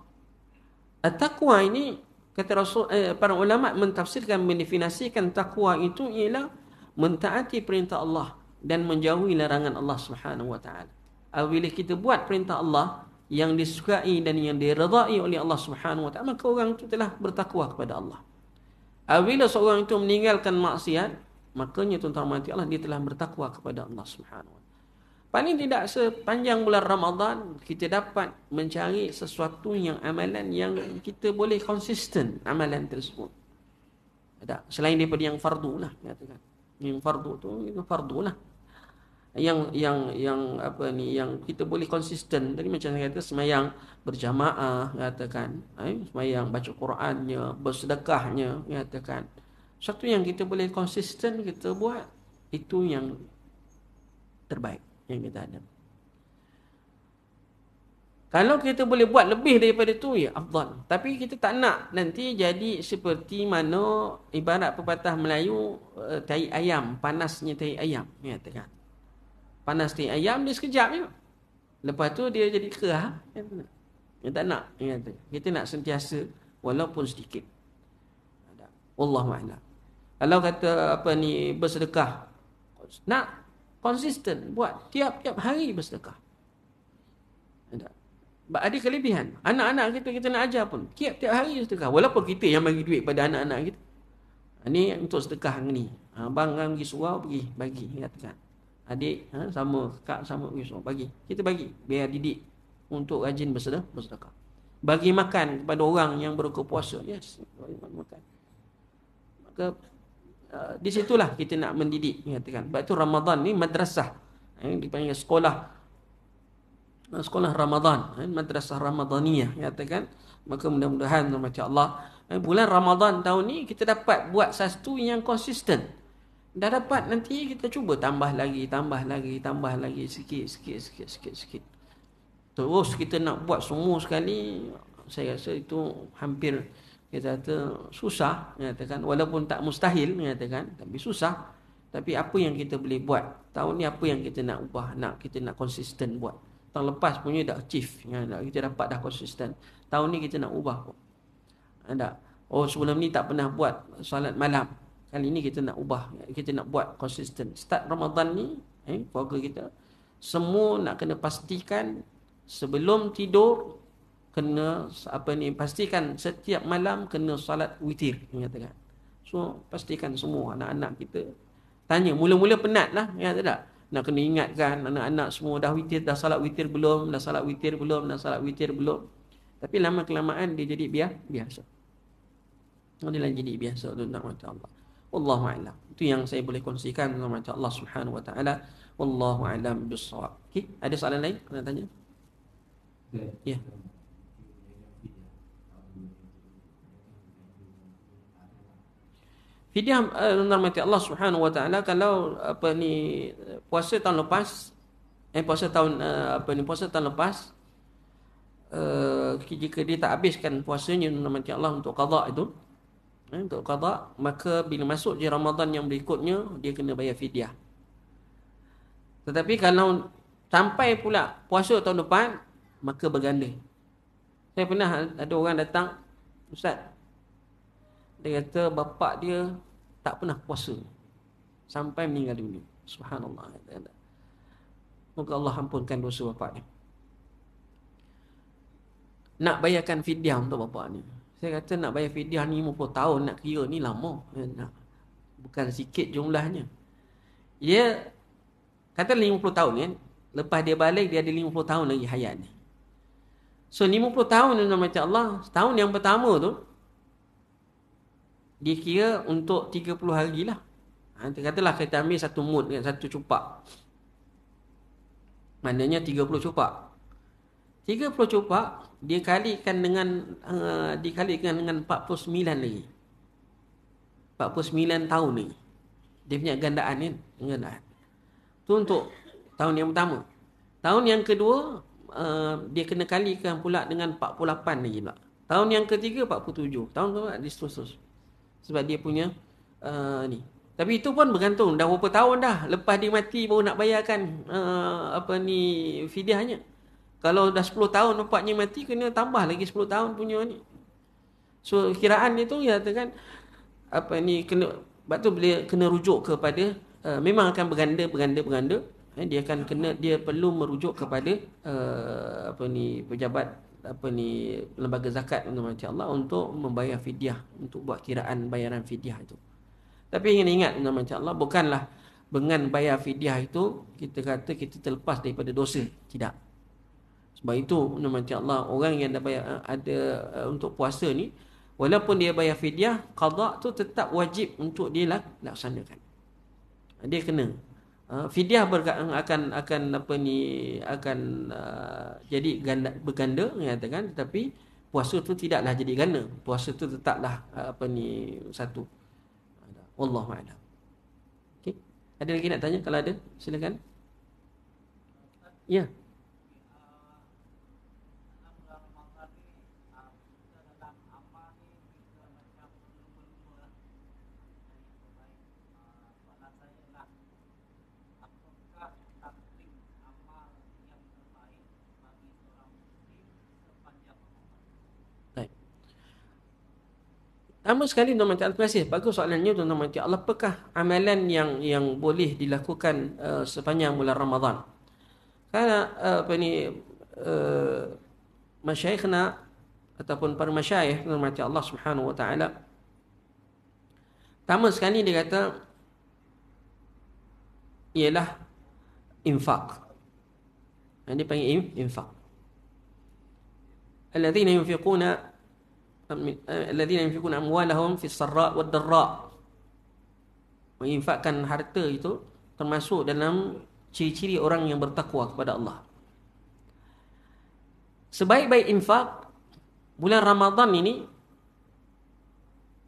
Speaker 1: at-taqwa ini kata Rasul eh, para ulama mentafsirkan mendefinisikan takwa itu ialah mentaati perintah Allah dan menjauhi larangan Allah Subhanahu wa taala. Apabila kita buat perintah Allah yang disukai dan yang diredai oleh Allah Subhanahu wa taala maka orang itu telah bertakwa kepada Allah. Apabila seorang itu meninggalkan maksiat, Makanya tuan-tuan mati Allah dia telah bertakwa kepada Allah Subhanahu wa Paling tidak sepanjang bulan Ramadan kita dapat mencari sesuatu yang amalan yang kita boleh konsisten amalan tersebut. Ada selain daripada yang fardu lah katakan. Yang fardu tu itu fardu lah. Yang yang yang apa ni yang kita boleh konsisten tadi macam saya kata semayang berjamaah katakan. Eh, semayang baca Qurannya, bersedekahnya katakan. Satu yang kita boleh konsisten kita buat itu yang terbaik yang kita ada. Kalau kita boleh buat lebih daripada itu ya afdal. Tapi kita tak nak nanti jadi seperti mana ibarat pepatah Melayu eh, tahi ayam panasnya tahi ayam ya tengok. Kan? Panas tahi ayam dia sekejap ya. Lepas tu dia jadi kerah. Kita ya, tak nak. Ya, kita nak sentiasa walaupun sedikit. Allah a'lam. Kalau kata apa ni bersedekah nak konsisten buat tiap-tiap hari bersedekah. Ada. ada kelebihan. Anak-anak kita kita nak ajar pun tiap-tiap hari sedekah. Walaupun kita yang bagi duit pada anak-anak kita. Ini ha, untuk sedekah ni. Ha, Bang kan pergi surau pergi bagi ingatkan. Adik ha, sama kak, sama pergi surau bagi. Kita bagi biar didik untuk rajin bersedekah. Bagi makan kepada orang yang berbuka Yes, bagi makan. Maka Eh, di situlah kita nak mendidik mengatakan sebab itu Ramadan ni madrasah yang eh, dipanggil sekolah eh, sekolah Ramadan madrasah Ramadaniyah mengatakan maka mudah-mudahan rahmat Allah bulan Ramadan tahun ni kita dapat buat satu yang konsisten dah dapat nanti kita cuba tambah lagi tambah lagi tambah lagi sikit sikit sikit sikit sikit terus kita nak buat semua sekali saya rasa itu hampir kita kata susah mengatakan walaupun tak mustahil mengatakan tapi susah tapi apa yang kita boleh buat tahun ni apa yang kita nak ubah nak kita nak konsisten buat tahun lepas punya dah achieve ya, kita dapat dah konsisten tahun ni kita nak ubah pun ada ya, oh sebelum ni tak pernah buat solat malam kali ni kita nak ubah kita nak buat konsisten start Ramadan ni eh, keluarga kita semua nak kena pastikan sebelum tidur kena apa ni pastikan setiap malam kena salat witir mengatakan so pastikan semua anak-anak kita tanya mula-mula penat lah ya tak nak kena ingatkan anak-anak semua dah witir dah salat witir belum dah salat witir belum dah salat witir belum tapi lama kelamaan dia jadi biar biasa oh, dia jadi biasa tuan-tuan macam Allah wallahu a'lam itu yang saya boleh kongsikan macam Allah Subhanahu wa taala wallahu a'lam bissawab okey ada soalan lain nak tanya ya yeah. Fidyah eh, rahmati Allah Subhanahu wa taala kalau apa ni puasa tahun lepas eh puasa tahun eh, apa ni puasa tahun lepas uh, jika dia tak habiskan puasanya rahmati Allah untuk qada itu eh, untuk qada maka bila masuk di Ramadan yang berikutnya dia kena bayar fidyah. Tetapi kalau sampai pula puasa tahun depan maka berganda. Saya pernah ada orang datang Ustaz dia kata bapak dia tak pernah puasa sampai meninggal dunia. Subhanallah. Moga Allah ampunkan dosa bapak dia. Nak bayarkan fidyah untuk bapak ni. Saya kata nak bayar fidyah ni 50 tahun nak kira ni lama. Eh, nak. Bukan sikit jumlahnya. Dia kata 50 tahun kan. Lepas dia balik dia ada 50 tahun lagi hayat ni. So 50 tahun ni macam Allah. Setahun yang pertama tu dia kira untuk 30 hari lah ha, Kita katalah kita ambil satu mood kan, Satu cupak Maknanya 30 cupak 30 cupak Dia kalikan dengan uh, Dikalikan dengan 49 eh, lagi 49 tahun ni Dia punya gandaan ni gandaan. Tu untuk Tahun yang pertama Tahun yang kedua uh, Dia kena kalikan pula dengan 48 lagi pula Tahun yang ketiga 47 Tahun keempat dia seterusnya sebab dia punya uh, ni tapi itu pun bergantung dah berapa tahun dah lepas dia mati baru nak bayarkan uh, apa ni fidyahnya kalau dah 10 tahun nampaknya mati kena tambah lagi 10 tahun punya ni so kiraan dia tu ya kan apa ni kena sebab tu boleh kena rujuk kepada uh, memang akan berganda berganda berganda eh, dia akan kena dia perlu merujuk kepada uh, apa ni pejabat apa ni lembaga zakat tuan-tuan Allah untuk membayar fidyah untuk buat kiraan bayaran fidyah itu. Tapi ingin ingat tuan-tuan Allah bukanlah dengan bayar fidyah itu kita kata kita terlepas daripada dosa. Tidak. Sebab itu tuan-tuan Allah orang yang dah bayar ada uh, untuk puasa ni walaupun dia bayar fidyah qada tu tetap wajib untuk dia laksanakan. Dia kena Ah, fidyah berga- akan akan apa ni akan uh, jadi ganda berganda mengatakan tetapi puasa tu tidaklah jadi ganda puasa tu tetaplah uh, apa ni satu wallahu a'lam okey ada lagi nak tanya kalau ada silakan ya yeah. Pertama sekali tuan mati terima kasih. Bagus soalannya tuan mati. Allah pekah amalan yang yang boleh dilakukan uh, sepanjang bulan Ramadan. Karena uh, apa ni uh, masyayikhna ataupun para masyayikh tuan mati Allah Subhanahu wa taala. Pertama sekali dia kata ialah infak. Ini panggil infak. Alladzina yunfiquna الذين ينفقون أموالهم في السراء والدراء menginfakkan harta itu termasuk dalam ciri-ciri orang yang bertakwa kepada Allah sebaik-baik infak bulan Ramadhan ini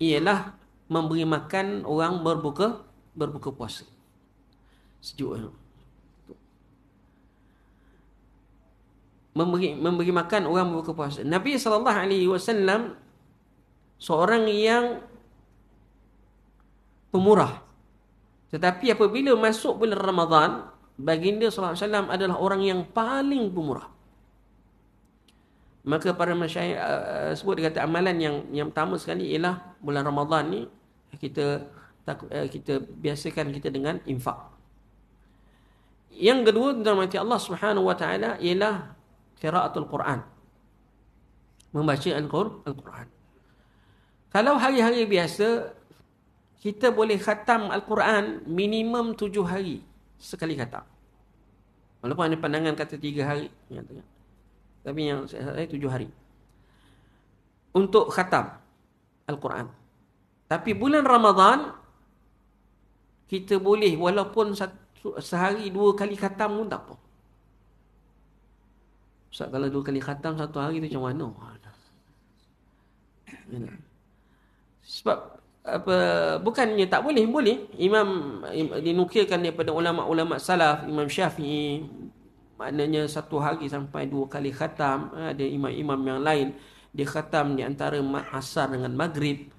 Speaker 1: ialah memberi makan orang berbuka berbuka puasa sejuk eh? memberi memberi makan orang berbuka puasa Nabi saw alaihi wasallam seorang yang pemurah. Tetapi apabila masuk bulan Ramadan, baginda SAW adalah orang yang paling pemurah. Maka para masyai uh, eh, eh, sebut dia kata amalan yang yang pertama sekali ialah bulan Ramadan ni kita tak, uh, kita biasakan kita dengan infak. Yang kedua dengan Allah Subhanahu Wa Taala ialah qiraatul Quran. Membaca Al-Qur, Al-Quran. Kalau hari-hari biasa, kita boleh khatam Al-Quran minimum tujuh hari sekali khatam. Walaupun ada pandangan kata tiga hari. Tapi yang saya kata eh, tujuh hari. Untuk khatam Al-Quran. Tapi bulan Ramadan, kita boleh walaupun satu, sehari dua kali khatam pun tak apa. Ustaz, kalau dua kali khatam satu hari tu macam mana? Ya. Sebab apa bukannya tak boleh boleh imam dinukilkan daripada ulama-ulama salaf imam syafi'i maknanya satu hari sampai dua kali khatam ha, ada imam-imam yang lain dia khatam di antara asar dengan maghrib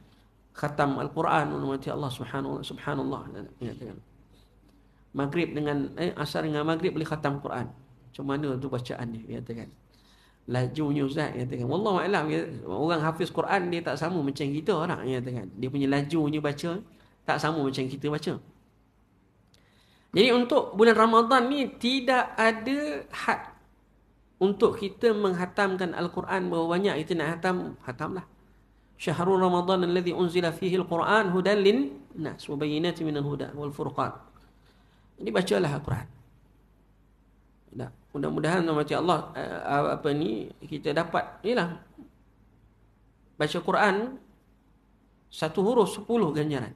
Speaker 1: khatam al-Quran nanti Allah subhanahu subhanallah dengan maghrib dengan eh, asar dengan maghrib boleh khatam Quran macam mana tu bacaan dia dia katakan lajunya ustaz kata kan wallahu alam orang hafiz Quran dia tak sama macam kita orang. kata kan dia punya lajunya baca tak sama macam kita baca jadi untuk bulan Ramadan ni tidak ada had untuk kita menghatamkan al-Quran berapa banyak kita nak hatam hatamlah syahrul ramadan alladhi unzila fihi al-quran hudan lin nas wa bayyinatin minal huda wal furqan jadi bacalah al-Quran mudah-mudahan rahmat Allah eh, apa ni kita dapat inilah baca Quran satu huruf sepuluh ganjaran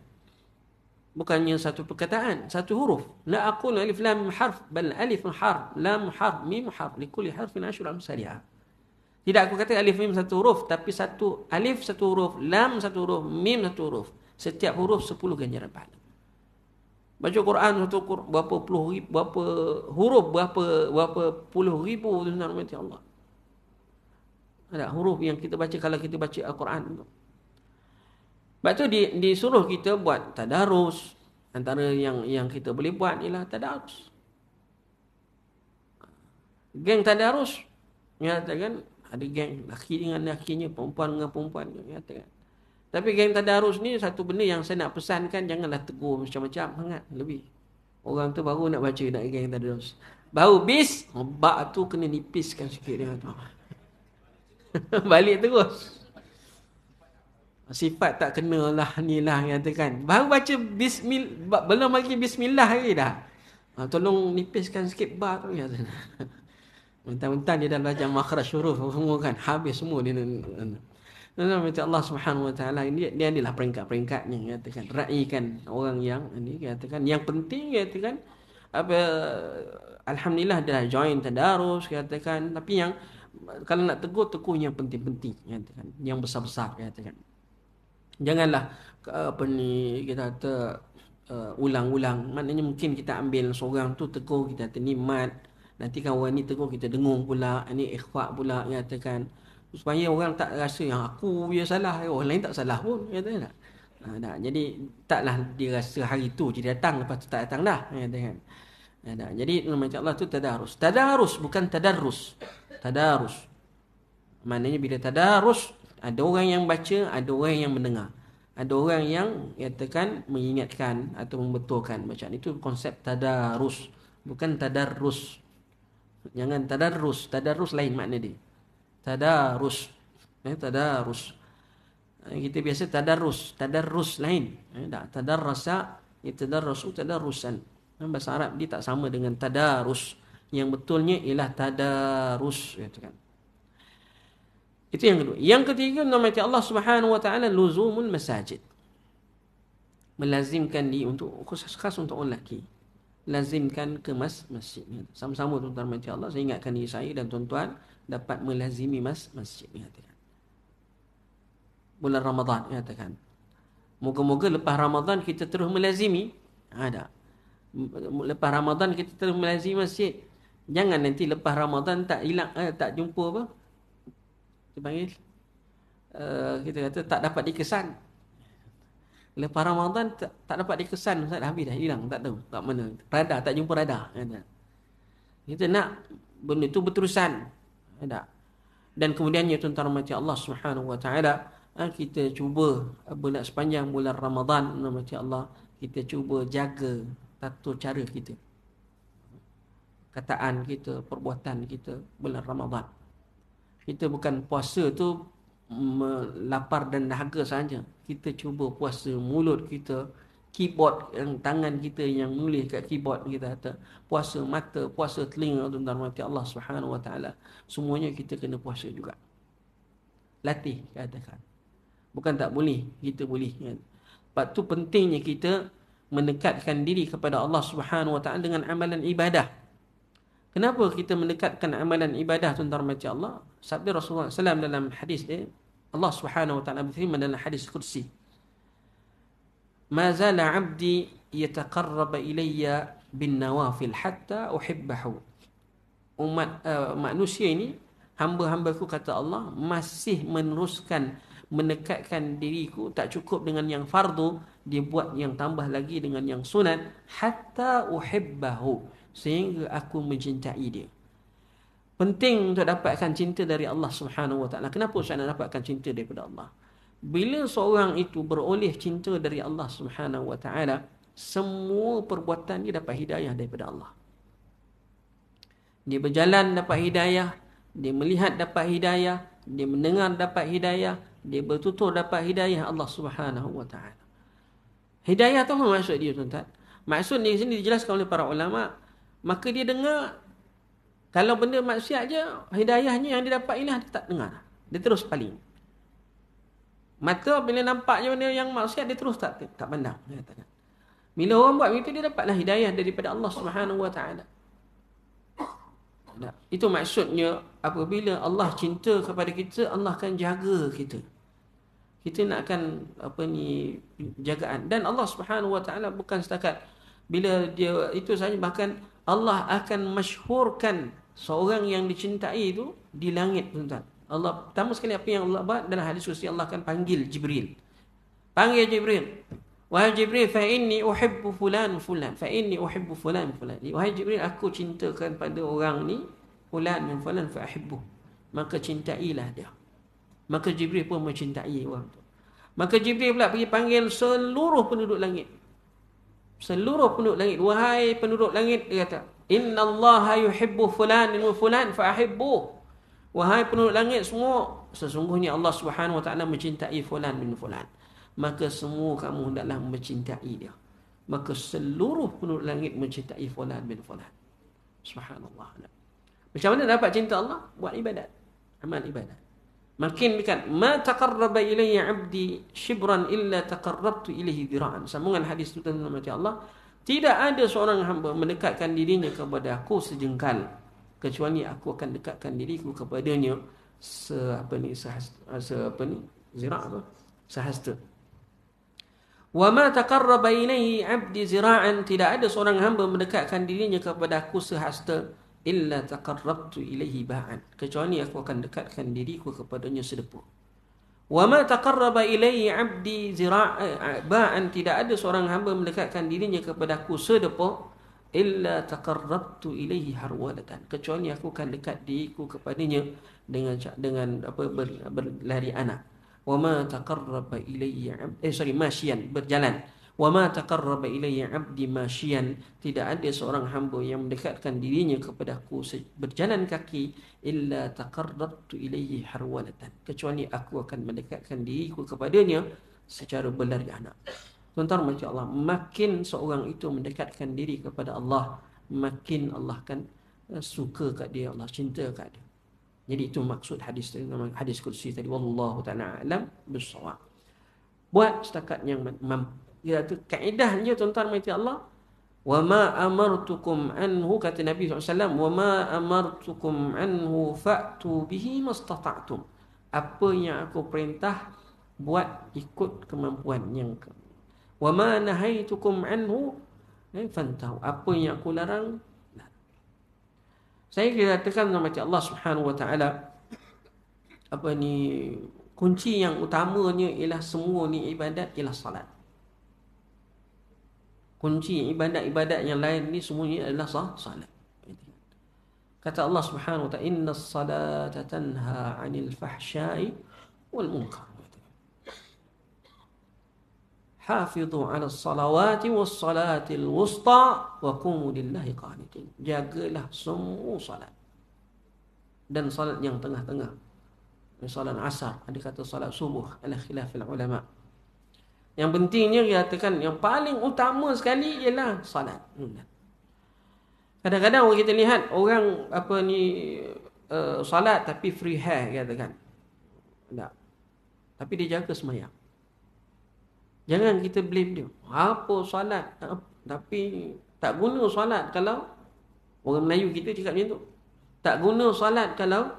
Speaker 1: bukannya satu perkataan satu huruf la aqul alif lam harf bal alif harf lam harf mim harf li kulli harfin ashru amsalia tidak aku kata alif mim satu huruf tapi satu alif satu huruf lam satu huruf mim satu huruf setiap huruf sepuluh ganjaran pahala Baca Quran satu Quran berapa puluh ribu, berapa huruf berapa berapa puluh ribu tuan-tuan dan ya Allah. Ada huruf yang kita baca kalau kita baca Al-Quran tu. Sebab tu di, disuruh kita buat tadarus. Antara yang yang kita boleh buat ialah tadarus. Geng tadarus. kan ada geng lelaki dengan lelakinya, perempuan dengan perempuan. kan. Tapi game tadarus ni satu benda yang saya nak pesankan janganlah tegur macam-macam sangat lebih. Orang tu baru nak baca nak game tadarus. Baru bis, oh, bak tu kena nipiskan sikit dia tu. [LAUGHS] Balik terus. Sifat tak kena lah ni lah kan. Baru baca bismillah belum lagi bismillah lagi dah. Ha, tolong nipiskan sikit bak tu ya. [LAUGHS] Mentang-mentang dia dah belajar makhraj syuruf semua kan. Habis semua dia. Nah, macam Allah Subhanahu Wa Taala ini dia adalah peringkat-peringkatnya katakan raikan orang yang ini katakan yang penting katakan apa alhamdulillah dah join tadarus katakan tapi yang kalau nak teguh teguh yang penting-penting katakan yang besar-besar katakan janganlah apa ni kita kata uh, ulang-ulang maknanya mungkin kita ambil seorang tu teguh kita kata nikmat nanti kawan ni teguh kita dengung pula ini ikhfa pula katakan supaya orang tak rasa yang ah, aku yang salah orang lain tak salah pun kata kan tak? Ha, tak jadi taklah dia rasa hari tu dia datang lepas tu tak datang dah ha, kata kan ha, tak? jadi nama Allah tu tadarus tadarus bukan tadarus tadarus maknanya bila tadarus ada orang yang baca ada orang yang mendengar ada orang yang katakan mengingatkan atau membetulkan macam itu konsep tadarus bukan tadarus jangan tadarus tadarus lain makna dia tadarus eh tadarus eh, kita biasa tadarus tadarus lain eh tak ya, tadarus, itadarrasu oh, tadarusan. Eh, bahasa Arab dia tak sama dengan tadarus yang betulnya ialah tadarus gitu ya, kan itu yang kedua yang ketiga nama Allah Subhanahu wa taala luzumul masajid melazimkan dia untuk khusus khas untuk orang lelaki lazimkan ke masjid sama-sama tuan-tuan Allah saya ingatkan diri saya dan tuan-tuan dapat melazimi mas masjid ni, mengatakan bulan Ramadan mengatakan moga-moga lepas Ramadan kita terus melazimi ada ha, lepas Ramadan kita terus melazimi masjid jangan nanti lepas Ramadan tak hilang eh, tak jumpa apa dipanggil uh, eh, kita kata tak dapat dikesan lepas Ramadan tak, tak dapat dikesan Ustaz dah habis dah hilang tak tahu tak mana Rada tak jumpa rada. kata kita nak benda tu berterusan hendak dan kemudian kemudiannya tuntar mati Allah Subhanahu wa taala eh, kita cuba eh, apa sepanjang bulan Ramadan mati Allah kita cuba jaga tata cara kita kataan kita perbuatan kita bulan Ramadan kita bukan puasa tu lapar dan dahaga saja kita cuba puasa mulut kita keyboard yang tangan kita yang nulis kat keyboard kita kata puasa mata puasa telinga tuan-tuan mati Allah Subhanahu wa taala semuanya kita kena puasa juga latih katakan bukan tak boleh kita boleh kan sebab tu pentingnya kita mendekatkan diri kepada Allah Subhanahu wa taala dengan amalan ibadah kenapa kita mendekatkan amalan ibadah tuan-tuan mati Allah sabda Rasulullah sallallahu alaihi wasallam dalam hadis dia Allah Subhanahu wa taala berfirman dalam hadis kursi mazala abdi yataqarraba ilayya bin nawafil hatta uhibbahu umat uh, manusia ini hamba-hambaku kata Allah masih meneruskan menekatkan diriku tak cukup dengan yang fardu dia buat yang tambah lagi dengan yang sunat hatta uhibbahu sehingga aku mencintai dia penting untuk dapatkan cinta dari Allah Subhanahu wa taala kenapa saya nak dapatkan cinta daripada Allah bila seorang itu beroleh cinta dari Allah Subhanahu wa taala semua perbuatan dia dapat hidayah daripada Allah dia berjalan dapat hidayah dia melihat dapat hidayah dia mendengar dapat hidayah dia bertutur dapat hidayah Allah Subhanahu wa taala hidayah tu apa maksud dia tuan-tuan maksud di sini dijelaskan oleh para ulama maka dia dengar kalau benda maksiat je hidayahnya yang dia dapat inilah dia tak dengar dia terus paling Mata bila nampak je mana yang maksiat dia terus tak tak pandang. Dia bila orang buat begitu dia dapatlah hidayah daripada Allah Subhanahu Wa Taala. Itu maksudnya apabila Allah cinta kepada kita Allah akan jaga kita. Kita nak akan apa ni jagaan dan Allah Subhanahu Wa Taala bukan setakat bila dia itu saja bahkan Allah akan masyhurkan seorang yang dicintai itu di langit tuan-tuan. Allah pertama sekali apa yang Allah buat dalam hadis suci Allah akan panggil Jibril. Panggil Jibril. Wahai Jibril, fa inni uhibbu fulan fulan. Fa inni uhibbu fulan fulan. Wahai Jibril, aku cintakan pada orang ni fulan dan fulan fa uhibbu. Maka cintailah dia. Maka Jibril pun mencintai orang tu. Maka Jibril pula pergi panggil seluruh penduduk langit. Seluruh penduduk langit. Wahai penduduk langit, dia kata, Inna Allah yuhibbu fulan dan fulan fa uhibbu. Wahai penduduk langit semua, sesungguhnya Allah Subhanahu Wa Taala mencintai fulan bin fulan. Maka semua kamu hendaklah mencintai dia. Maka seluruh penduduk langit mencintai fulan bin fulan. Subhanallah. Macam mana dapat cinta Allah? Buat ibadat. Amal ibadat. Makin dekat. Ma taqarraba ilayya abdi shibran illa taqarrabtu ilayhi dira'an. Sambungan hadis itu Allah. Tidak ada seorang hamba mendekatkan dirinya kepada aku sejengkal kecuali aku akan dekatkan diriku kepadanya se apa ni sehasta, ah, se apa ni zira' apa sehasta wa ma taqarraba ilayhi 'abdi zira'an tidak ada seorang hamba mendekatkan dirinya kepada aku sehasta illa taqarrabtu ilayhi ba'an kecuali aku akan dekatkan diriku kepadanya sedepuh wa ma taqarraba ilayhi 'abdi zira'an eh, ba'an tidak ada seorang hamba mendekatkan dirinya kepada aku sedepuh illa taqarrabtu ilayhi harwalatan kecuali aku akan dekat diriku kepadanya dengan dengan apa ber, berlari anak wa ma taqarraba ilayya eh sorry masyian berjalan wa ma taqarraba ilayya abdi masyian tidak ada seorang hamba yang mendekatkan dirinya kepadaku berjalan kaki illa taqarrabtu ilayhi harwalatan kecuali aku akan mendekatkan diriku kepadanya secara berlari anak Tuan-tuan masya Allah, makin seorang itu mendekatkan diri kepada Allah, makin Allah kan suka kat dia, Allah cinta kat dia. Jadi itu maksud hadis hadis kursi tadi. Wallahu ta'ala alam bersawak. Buat setakat yang mampu. Ya, Ia kaedahnya tuan-tuan mati Allah. Wa ma amartukum anhu, kata Nabi SAW. Wa ma amartukum anhu fa'tu bihi mastata'tum. Apa yang aku perintah, buat ikut kemampuan yang kamu wama nahaitukum anhu fantahu apa yang aku larang saya katakan macam Allah Subhanahu Wa Taala apa ni kunci yang utamanya ialah semua ni ibadat ialah salat kunci ibadat-ibadat yang lain ni semuanya adalah sah salat kata Allah Subhanahu Wa Taala inna salata tanha 'anil fahsya'i wal munkar hafizu ala salawati was salatil wusta wa qumu lillahi qanitin jagalah semua salat dan salat yang tengah-tengah salat asar ada kata salat subuh ala khilafil ulama yang pentingnya katakan yang paling utama sekali ialah salat hmm. kadang-kadang orang kita lihat orang apa ni uh, eh, salat tapi free hair katakan tak tapi dia jaga semayang Jangan kita blame dia. Apa salat? Tapi tak guna salat kalau orang Melayu kita cakap macam tu. Tak guna salat kalau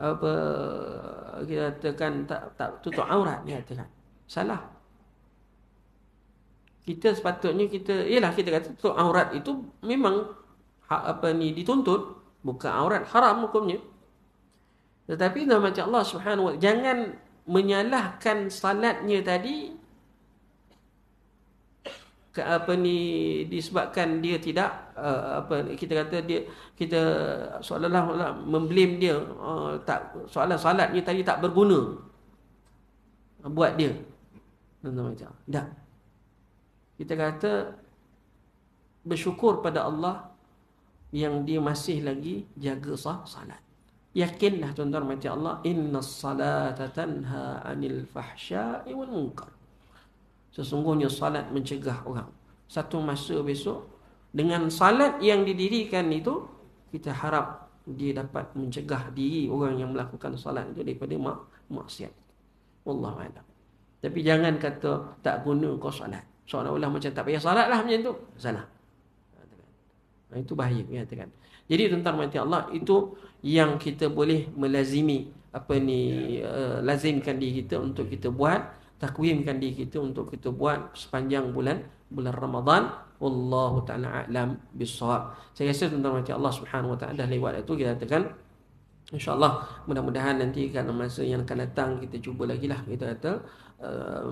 Speaker 1: apa kita katakan tak tak tutup aurat dia katakan. Salah. Kita sepatutnya kita ialah kita kata tutup aurat itu memang hak apa ni dituntut bukan aurat haram hukumnya. Tetapi nama macam Allah Subhanahu jangan menyalahkan salatnya tadi ke, apa ni disebabkan dia tidak uh, apa kita kata dia kita seolah-olah memblame dia uh, tak soalan solatnya tadi tak berguna buat dia macam dah kita kata bersyukur pada Allah yang dia masih lagi jaga sah salat yakinlah tuan-tuan mati Allah inna salata tanha anil fahsya'i wal munkar Sesungguhnya salat mencegah orang Satu masa besok Dengan salat yang didirikan itu Kita harap dia dapat mencegah diri orang yang melakukan salat itu daripada mak maksiat. Allah Wallahualam. Tapi jangan kata tak guna kau salat. Seolah-olah macam tak payah salat lah macam tu. Salah. Nah, itu bahaya. Ya, kan? Jadi tentang mati Allah itu yang kita boleh melazimi apa ni ya. uh, lazimkan diri kita untuk kita buat takwimkan diri kita untuk kita buat sepanjang bulan bulan Ramadan wallahu taala alam bisawab saya rasa tuan-tuan macam Allah Subhanahu wa taala lewat itu kita katakan insyaallah mudah-mudahan nanti kan masa yang akan datang kita cuba lagi lah kita kata uh,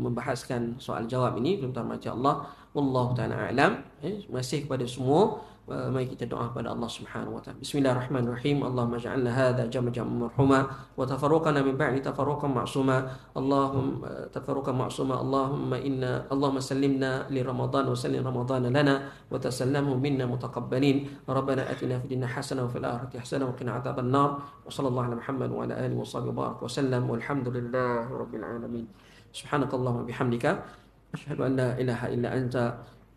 Speaker 1: membahaskan soal jawab ini tuan-tuan macam Allah wallahu taala alam eh, terima kepada semua mari kita doa kepada Allah Subhanahu wa taala. Bismillahirrahmanirrahim. Allahumma ja'alna hadha jamjan marhuma wa tafarraqana min ba'di tafarraqan ma'suma. Allahumma tafarraqan ma'suma. Allahumma inna Allahumma sallimna li Ramadan wa sallim Ramadan lana wa tasallamu minna mutaqabbalin. Rabbana atina fid dunya hasanah wa fil akhirati hasanah wa qina adhaban nar. Wa sallallahu ala Muhammad wa ala alihi wa sahbihi barak wa sallam. Walhamdulillahirabbil alamin. Subhanakallahumma bihamdika asyhadu an la ilaha illa anta